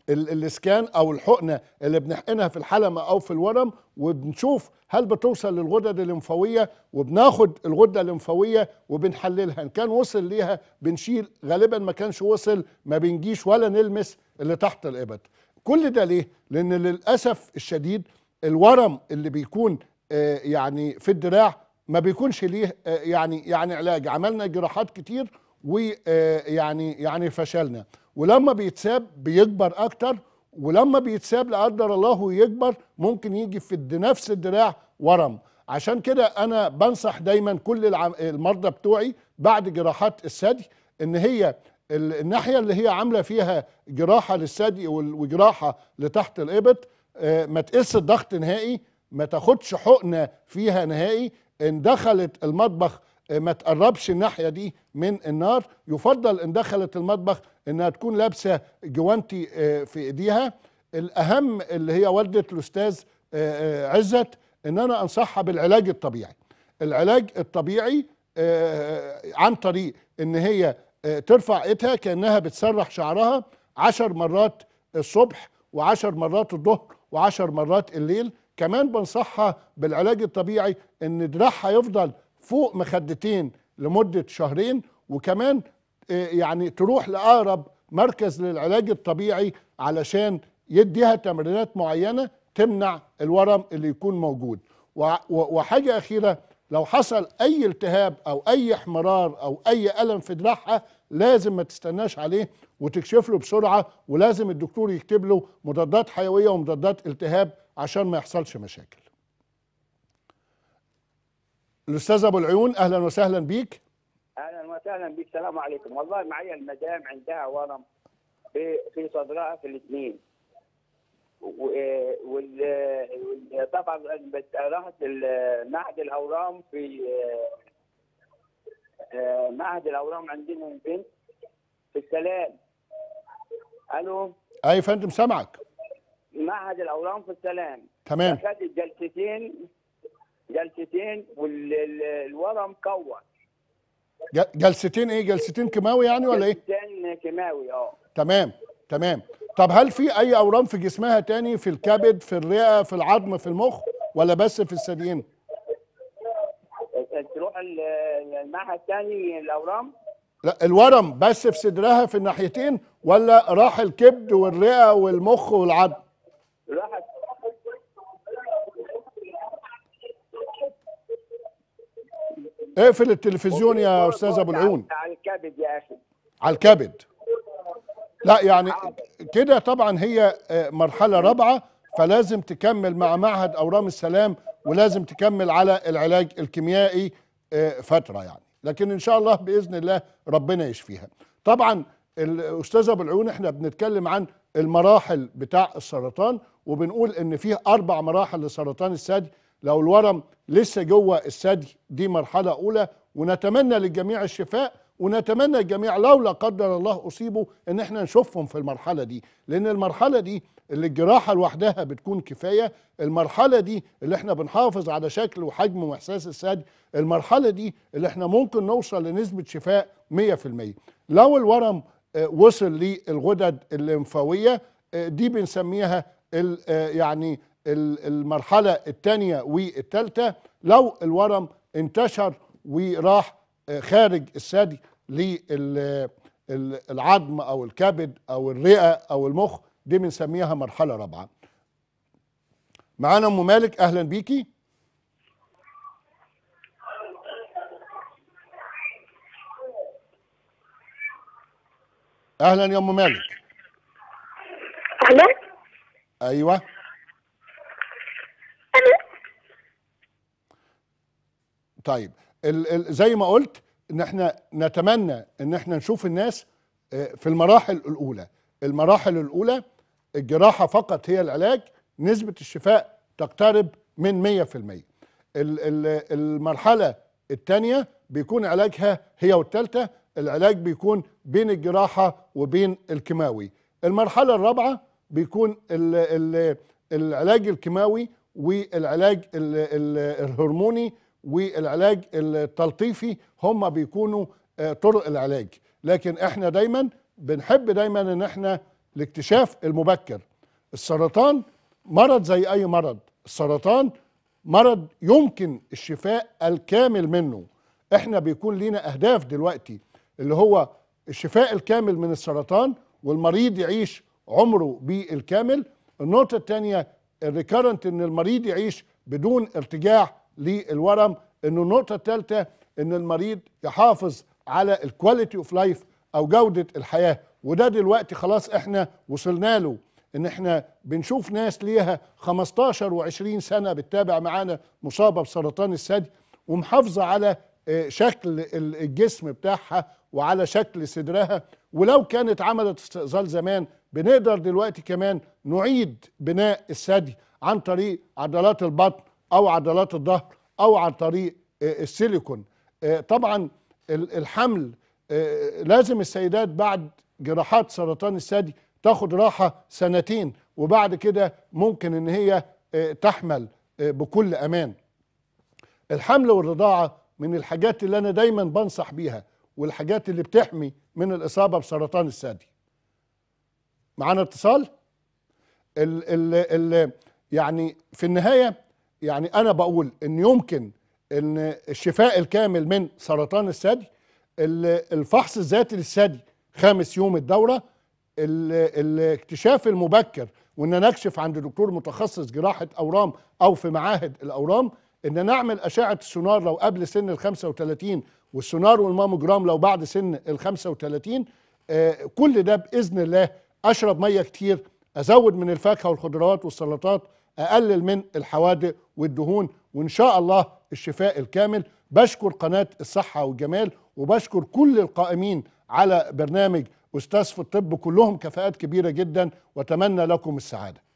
الاسكان او الحقنه اللي بنحقنها في الحلمه او في الورم وبنشوف هل بتوصل للغدد الليمفاويه وبناخد الغده الليمفاويه وبنحللها ان كان وصل ليها بنشيل غالبا ما كانش وصل ما بنجيش ولا نلمس اللي تحت الابط كل ده ليه لان للاسف الشديد الورم اللي بيكون آه، يعني في الدراع ما بيكونش ليه آه، يعني يعني علاج عملنا جراحات كتير ويعني آه، يعني فشلنا ولما بيتساب بيكبر اكتر ولما بيتساب لا قدر الله يكبر ممكن يجي في نفس الدراع ورم عشان كده انا بنصح دايما كل المرضى بتوعي بعد جراحات الثدي ان هي الناحيه اللي هي عامله فيها جراحه للثدي وجراحه لتحت الابط آه، ما تقيس الضغط نهائي ما تاخدش حقنه فيها نهائي ان دخلت المطبخ آه، ما تقربش الناحيه دي من النار يفضل ان دخلت المطبخ انها تكون لابسه جوانتي آه، في ايديها الاهم اللي هي والده الاستاذ آه، آه، عزت ان انا انصحها بالعلاج الطبيعي العلاج الطبيعي عن طريق ان هي ترفع ايدها كانها بتسرح شعرها عشر مرات الصبح وعشر مرات الظهر وعشر مرات الليل كمان بنصحها بالعلاج الطبيعي ان دراعها يفضل فوق مخدتين لمده شهرين وكمان يعني تروح لاقرب مركز للعلاج الطبيعي علشان يديها تمرينات معينه تمنع الورم اللي يكون موجود وحاجه اخيره لو حصل اي التهاب او اي احمرار او اي الم في دراعها لازم ما تستناش عليه وتكشف له بسرعه ولازم الدكتور يكتب له مضادات حيويه ومضادات التهاب عشان ما يحصلش مشاكل الاستاذ ابو العيون اهلا وسهلا بيك وسهلا بالسلام السلام عليكم والله معي المدام عندها ورم في في صدرها في الاثنين طبعا رحت معهد الاورام في معهد الاورام عندنا بنت في السلام الو اي أيوة فندم سامعك معهد الاورام في السلام تمام خدت جلستين جلستين والورم كور جلستين ايه جلستين كيماوي يعني ولا ايه جلستين كيماوي اه تمام تمام طب هل في اي اورام في جسمها تاني في الكبد في الرئه في العظم في المخ ولا بس في الثديين تروح المعهد الثاني الاورام لا الورم بس في صدرها في الناحيتين ولا راح الكبد والرئه والمخ والعظم اقفل ايه التلفزيون يا استاذ ابو العون على الكبد يا اخي على الكبد لا يعني كده طبعا هي آه، مرحله رابعه فلازم تكمل مع معهد اورام السلام ولازم تكمل على العلاج الكيميائي آه، فتره يعني لكن ان شاء الله باذن الله ربنا يشفيها طبعا الاستاذ ابو العيون احنا بنتكلم عن المراحل بتاع السرطان وبنقول ان فيه اربع مراحل لسرطان الثدي لو الورم لسه جوه الثدي دي مرحله اولى ونتمنى للجميع الشفاء ونتمنى الجميع لو لا قدر الله اصيبوا ان احنا نشوفهم في المرحله دي لان المرحله دي اللي الجراحه لوحدها بتكون كفايه المرحله دي اللي احنا بنحافظ على شكل وحجم واحساس الثدي المرحله دي اللي احنا ممكن نوصل لنسبه شفاء 100% لو الورم آه، وصل للغدد الليمفاويه آه، دي بنسميها آه، يعني المرحله الثانيه والثالثه لو الورم انتشر وراح آه، خارج الثدي للعظم او الكبد او الرئه او المخ دي بنسميها مرحله رابعه معانا ام مالك اهلا بيكي اهلا يا ام مالك اهلا ايوه طيب زي ما قلت ان احنا نتمنى ان احنا نشوف الناس آه، في المراحل الاولى المراحل الاولى الجراحه فقط هي العلاج نسبه الشفاء تقترب من 100% المرحله الثانيه بيكون علاجها هي والثالثه العلاج بيكون بين الجراحه وبين الكيماوي المرحله الرابعه بيكون ال ال العلاج الكيماوي والعلاج الهرموني والعلاج التلطيفي هم بيكونوا آه، طرق العلاج لكن احنا دايما بنحب دايما ان احنا الاكتشاف المبكر السرطان مرض زي اي مرض السرطان مرض يمكن الشفاء الكامل منه احنا بيكون لينا اهداف دلوقتي اللي هو الشفاء الكامل من السرطان والمريض يعيش عمره بالكامل النقطة الثانية الريكارنت ان المريض يعيش بدون ارتجاع للورم انه النقطه الثالثه ان المريض يحافظ على الكواليتي اوف لايف او جوده الحياه وده دلوقتي خلاص احنا وصلنا له ان احنا بنشوف ناس ليها 15 و20 سنه بتتابع معانا مصابه بسرطان الثدي ومحافظه على آه، شكل الجسم بتاعها وعلى شكل صدرها ولو كانت عملت استئصال زمان بنقدر دلوقتي كمان نعيد بناء الثدي عن طريق عضلات البطن او عضلات الظهر او عن طريق آه، السيليكون آه، طبعا الحمل آه، لازم السيدات بعد جراحات سرطان الثدي تاخد راحه سنتين وبعد كده ممكن ان هي تحمل بكل امان الحمل والرضاعه من الحاجات اللي انا دايما بنصح بيها والحاجات اللي بتحمي من الاصابه بسرطان الثدي معانا اتصال ال ال ال يعني في النهايه يعني انا بقول ان يمكن ان الشفاء الكامل من سرطان الثدي الفحص الذاتي للثدي خامس يوم الدوره الاكتشاف المبكر وان انا اكشف عند دكتور متخصص جراحه اورام او في معاهد الاورام ان انا اعمل اشعه السونار لو قبل سن ال 35 والسونار والماموجرام لو بعد سن ال 35 آه، كل ده باذن الله اشرب ميه كتير ازود من الفاكهه والخضروات والسلطات اقلل من الحوادق والدهون وان شاء الله الشفاء الكامل بشكر قناه الصحه والجمال وبشكر كل القائمين على برنامج استاذ في الطب كلهم كفاءات كبيره جدا واتمنى لكم السعاده